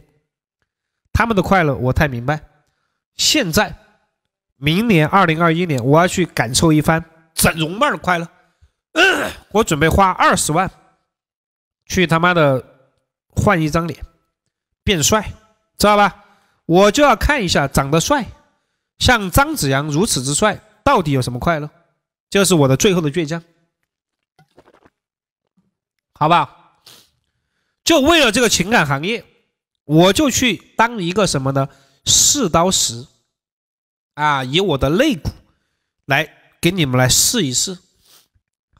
他们的快乐我太明白。现在，明年二零二一年，我要去感受一番整容妹的快乐。我准备花二十万，去他妈的换一张脸，变帅，知道吧？我就要看一下长得帅，像张子阳如此之帅，到底有什么快乐？这是我的最后的倔强。好不好？就为了这个情感行业，我就去当一个什么呢？试刀石啊，以我的肋骨来给你们来试一试，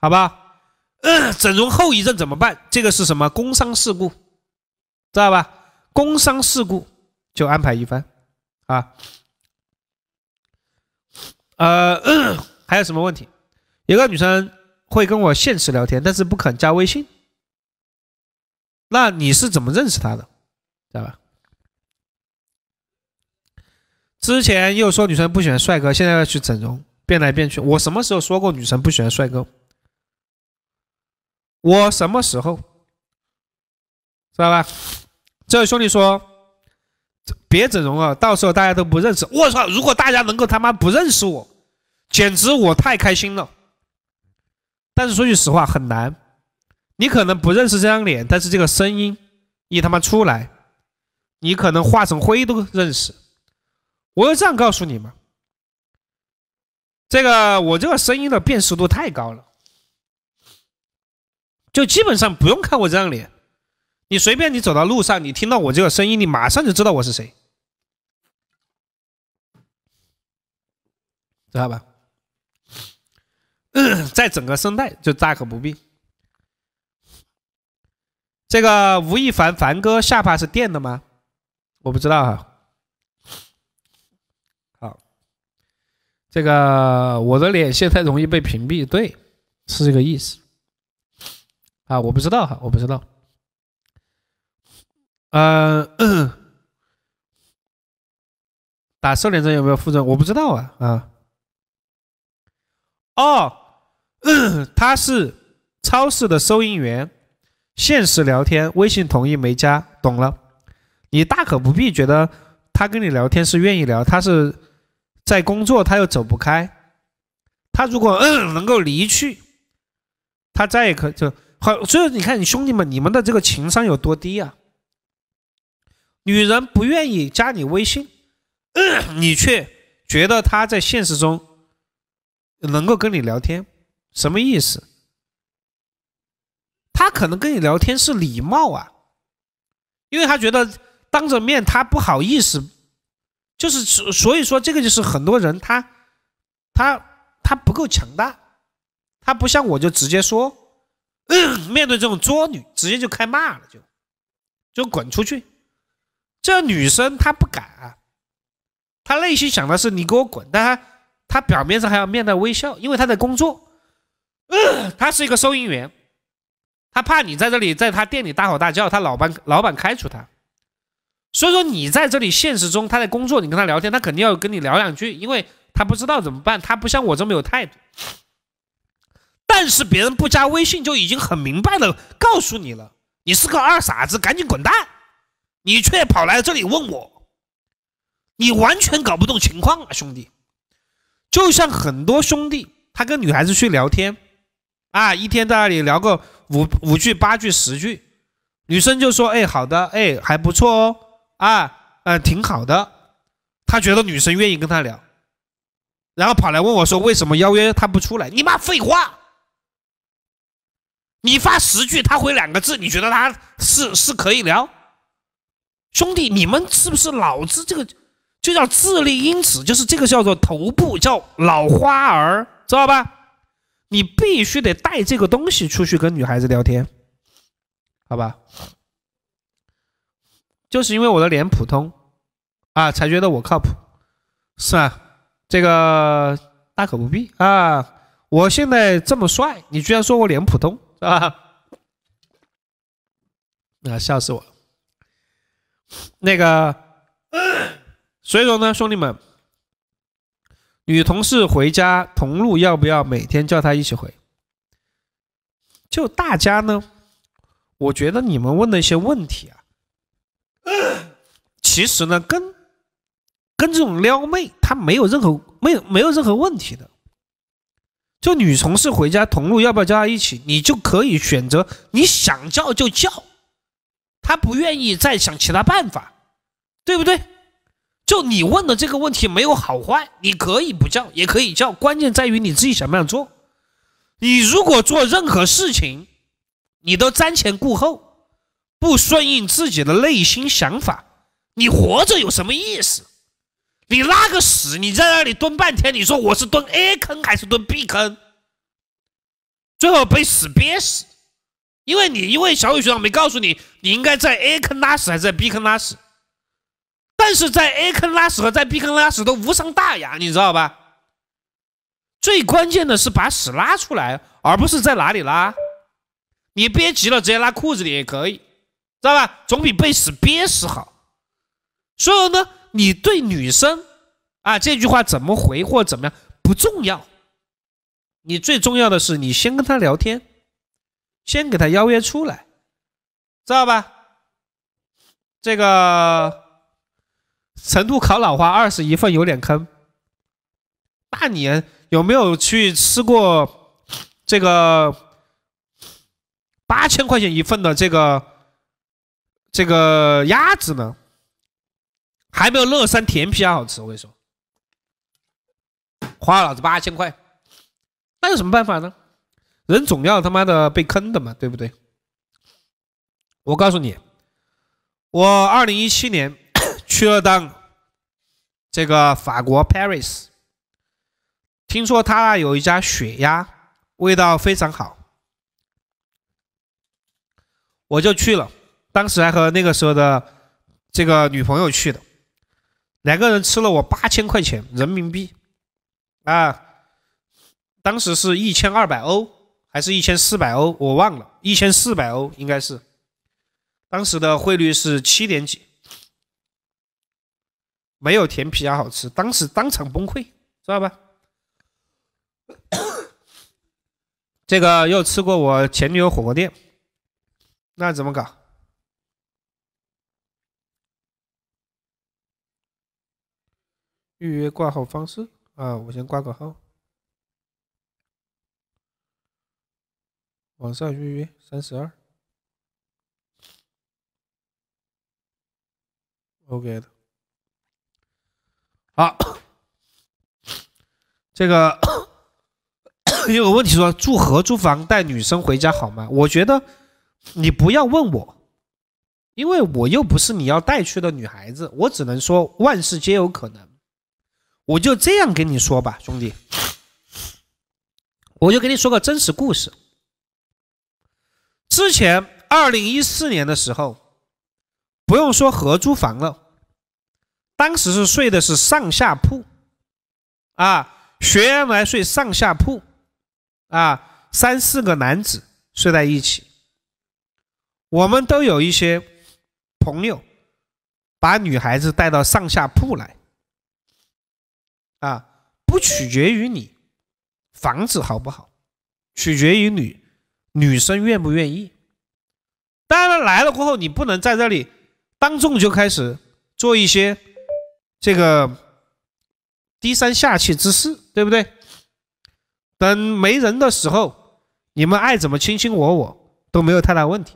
好吧？整容后遗症怎么办？这个是什么工伤事故，知道吧？工伤事故就安排一番啊。呃，还有什么问题？有个女生会跟我现实聊天，但是不肯加微信。那你是怎么认识他的，知道吧？之前又说女生不喜欢帅哥，现在要去整容变来变去，我什么时候说过女生不喜欢帅哥？我什么时候，知道吧？这位兄弟说别整容了，到时候大家都不认识。我操！如果大家能够他妈不认识我，简直我太开心了。但是说句实话，很难。你可能不认识这张脸，但是这个声音，你他妈出来，你可能化成灰都认识。我就这样告诉你吗？这个我这个声音的辨识度太高了，就基本上不用看我这张脸，你随便你走到路上，你听到我这个声音，你马上就知道我是谁，知道吧？在整个声带就大可不必。这个吴亦凡凡哥下巴是垫的吗？我不知道哈。好，这个我的脸现在容易被屏蔽，对，是这个意思。啊，我不知道哈，我不知道。呃，打瘦脸针有没有副作用？我不知道啊啊。哦，他是超市的收银员。现实聊天，微信同意没加，懂了。你大可不必觉得他跟你聊天是愿意聊，他是在工作，他又走不开。他如果嗯能够离去，他再也可就好。所以你看，你兄弟们，你们的这个情商有多低啊？女人不愿意加你微信，你却觉得他在现实中能够跟你聊天，什么意思？他可能跟你聊天是礼貌啊，因为他觉得当着面他不好意思，就是所所以说这个就是很多人他他他不够强大，他不像我就直接说，嗯，面对这种作女直接就开骂了，就就滚出去。这女生她不敢啊，她内心想的是你给我滚，但她她表面上还要面带微笑，因为她在工作，嗯，她是一个收银员。他怕你在这里，在他店里大吼大叫，他老板老板开除他。所以说你在这里，现实中他在工作，你跟他聊天，他肯定要跟你聊两句，因为他不知道怎么办，他不像我这么有态度。但是别人不加微信就已经很明白了，告诉你了，你是个二傻子，赶紧滚蛋！你却跑来这里问我，你完全搞不懂情况啊，兄弟！就像很多兄弟，他跟女孩子去聊天，啊，一天在那里聊个。五五句八句十句，女生就说：“哎，好的，哎，还不错哦，啊，嗯，挺好的。”他觉得女生愿意跟他聊，然后跑来问我说：“为什么邀约他不出来？”你妈废话！你发十句，他回两个字，你觉得他是是可以聊？兄弟，你们是不是脑子这个就叫智力因子？就是这个叫做头部叫老花儿，知道吧？你必须得带这个东西出去跟女孩子聊天，好吧？就是因为我的脸普通啊，才觉得我靠谱，是吧？这个大可不必啊！我现在这么帅，你居然说我脸普通，是吧？啊，笑死我了！那个，所以说呢，兄弟们。女同事回家同路要不要每天叫她一起回？就大家呢，我觉得你们问的一些问题啊，其实呢，跟跟这种撩妹他没有任何没有没有任何问题的。就女同事回家同路要不要叫她一起，你就可以选择你想叫就叫，她不愿意再想其他办法，对不对？就你问的这个问题没有好坏，你可以不叫，也可以叫，关键在于你自己想不想做。你如果做任何事情，你都瞻前顾后，不顺应自己的内心想法，你活着有什么意思？你拉个屎，你在那里蹲半天，你说我是蹲 A 坑还是蹲 B 坑？最后被屎憋死，因为你因为小雨学长没告诉你，你应该在 A 坑拉屎还是在 B 坑拉屎。但是在 A 坑拉屎和在 B 坑拉屎都无伤大雅，你知道吧？最关键的是把屎拉出来，而不是在哪里拉。你憋急了直接拉裤子里也可以，知道吧？总比被屎憋死好。所以呢，你对女生啊这句话怎么回或怎么样不重要，你最重要的是你先跟她聊天，先给她邀约出来，知道吧？这个。成都烤脑花二十一份有点坑，大年有没有去吃过这个八千块钱一份的这个这个鸭子呢？还没有乐山甜皮鸭好吃，我跟你说，花老子八千块，那有什么办法呢？人总要他妈的被坑的嘛，对不对？我告诉你，我二零一七年。去了趟这个法国 Paris，听说他那有一家雪鸭，味道非常好，我就去了。当时还和那个时候的这个女朋友去的，两个人吃了我八千块钱人民币啊，当时是一千二百欧还是一千四百欧？我忘了，一千四百欧应该是当时的汇率是七点几。没有甜皮鸭好吃，当时当场崩溃，知道吧？这个又吃过我前女友火锅店，那怎么搞？预约挂号方式啊，我先挂个号，网上预约三十二，OK 的。啊，这个 有个问题说住合租房带女生回家好吗？我觉得你不要问我，因为我又不是你要带去的女孩子。我只能说万事皆有可能，我就这样跟你说吧，兄弟。我就给你说个真实故事。之前二零一四年的时候，不用说合租房了。当时是睡的是上下铺，啊，学员来睡上下铺，啊，三四个男子睡在一起。我们都有一些朋友把女孩子带到上下铺来，啊，不取决于你房子好不好，取决于女女生愿不愿意。当然来了过后，你不能在这里当众就开始做一些。这个低三下气之事，对不对？等没人的时候，你们爱怎么卿卿我我都没有太大问题。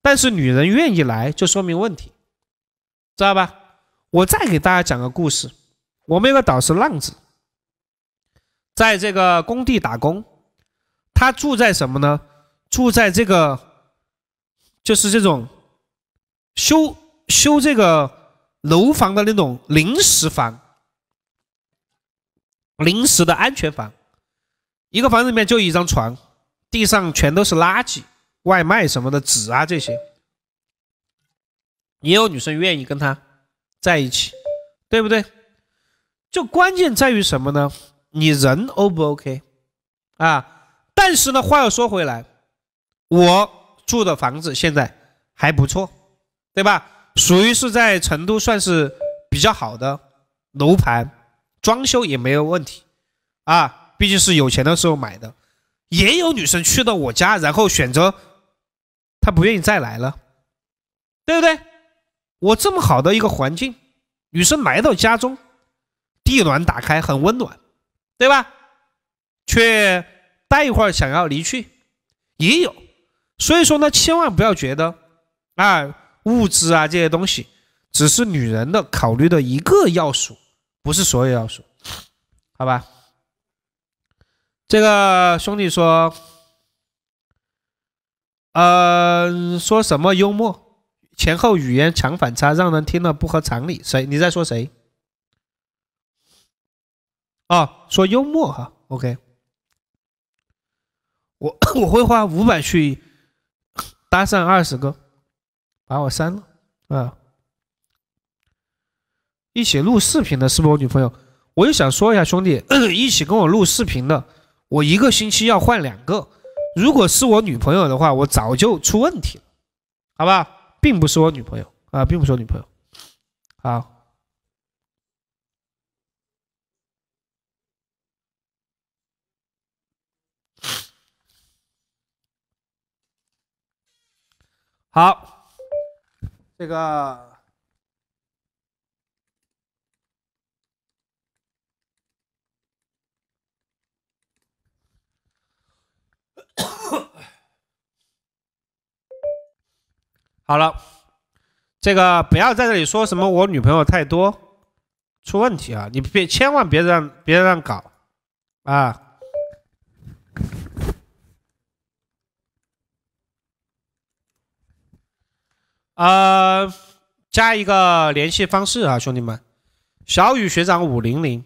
但是女人愿意来，就说明问题，知道吧？我再给大家讲个故事。我们有个导师浪子，在这个工地打工，他住在什么呢？住在这个，就是这种修修这个。楼房的那种临时房，临时的安全房，一个房子里面就一张床，地上全都是垃圾、外卖什么的纸啊这些，也有女生愿意跟他在一起，对不对？就关键在于什么呢？你人 O 不 OK 啊？但是呢，话又说回来，我住的房子现在还不错，对吧？属于是在成都算是比较好的楼盘，装修也没有问题啊，毕竟是有钱的时候买的。也有女生去到我家，然后选择她不愿意再来了，对不对？我这么好的一个环境，女生来到家中，地暖打开很温暖，对吧？却待一会儿想要离去，也有。所以说呢，千万不要觉得，哎。物质啊，这些东西只是女人的考虑的一个要素，不是所有要素，好吧？这个兄弟说，呃，说什么幽默，前后语言强反差，让人听了不合常理。谁？你在说谁？哦，说幽默哈，OK。我 我会花五百去搭讪二十个。把我删了啊！一起录视频的是不是我女朋友？我就想说一下，兄弟，一起跟我录视频的，我一个星期要换两个。如果是我女朋友的话，我早就出问题了，好吧？并不是我女朋友啊，并不是我女朋友。好，好。这个 好了，这个不要在这里说什么我女朋友太多出问题啊！你别千万别让别让搞啊！呃，加一个联系方式啊，兄弟们，小雨学长五零零，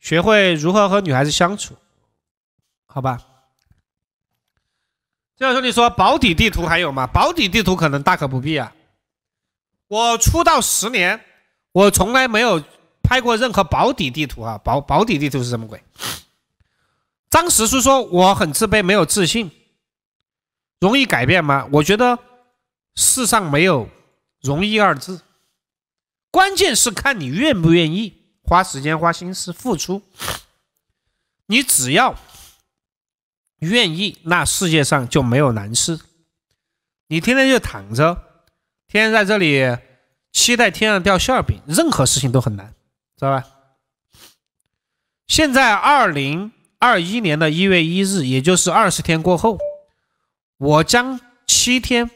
学会如何和女孩子相处，好吧？这位兄弟说保底地图还有吗？保底地图可能大可不必啊。我出道十年，我从来没有拍过任何保底地图啊。保保底地图是什么鬼？张石叔说我很自卑，没有自信，容易改变吗？我觉得。世上没有容易二字，关键是看你愿不愿意花时间、花心思、付出。你只要愿意，那世界上就没有难事。你天天就躺着，天天在这里期待天上掉馅饼，任何事情都很难，知道吧？现在二零二一年的一月一日，也就是二十天过后，我将七天。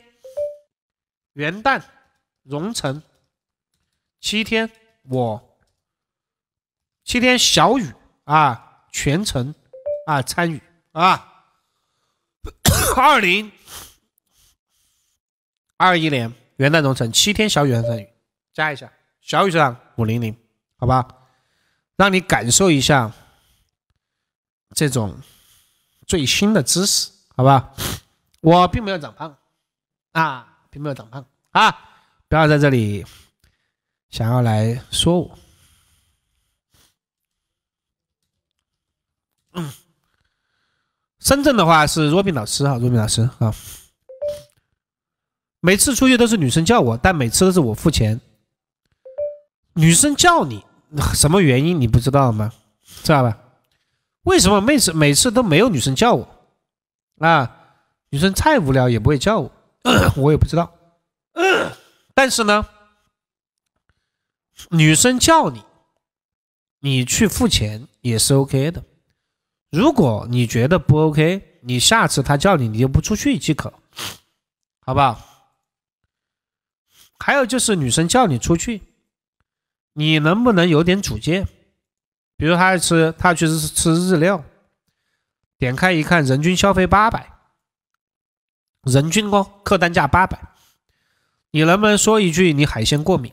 元旦，荣城，七天，我，七天小雨啊，全程啊，参与啊，二零二一年元旦荣城七天小雨，全程加一下，小雨上五零零，好吧，让你感受一下这种最新的知识，好吧，我并没有长胖啊。没有长胖啊？不要在这里想要来说我。嗯，深圳的话是 Robin 老师啊，Robin 老师啊。每次出去都是女生叫我，但每次都是我付钱。女生叫你，什么原因你不知道吗？知道吧？为什么每次每次都没有女生叫我？啊，女生太无聊也不会叫我。我也不知道，但是呢，女生叫你，你去付钱也是 OK 的。如果你觉得不 OK，你下次她叫你你就不出去即可，好不好？还有就是女生叫你出去，你能不能有点主见？比如她吃，她去实吃日料，点开一看，人均消费八百。人均哦，客单价八百，你能不能说一句你海鲜过敏，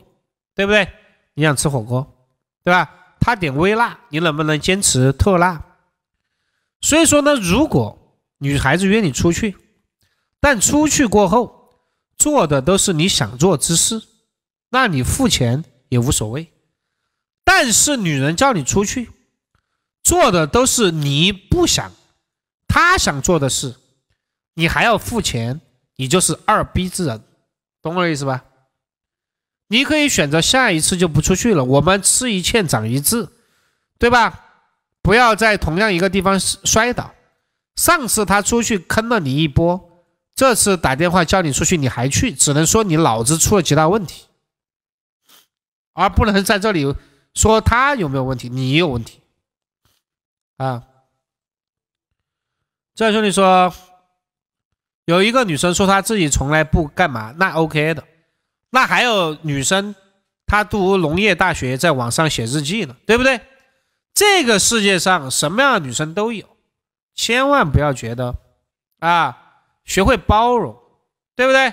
对不对？你想吃火锅，对吧？他点微辣，你能不能坚持特辣？所以说呢，如果女孩子约你出去，但出去过后做的都是你想做之事，那你付钱也无所谓。但是女人叫你出去，做的都是你不想她想做的事。你还要付钱，你就是二逼之人，懂我意思吧？你可以选择下一次就不出去了。我们吃一堑长一智，对吧？不要在同样一个地方摔倒。上次他出去坑了你一波，这次打电话叫你出去，你还去，只能说你脑子出了极大问题，而不能在这里说他有没有问题，你有问题啊！这位兄弟说。有一个女生说她自己从来不干嘛，那 OK 的。那还有女生，她读农业大学，在网上写日记呢，对不对？这个世界上什么样的女生都有，千万不要觉得啊，学会包容，对不对？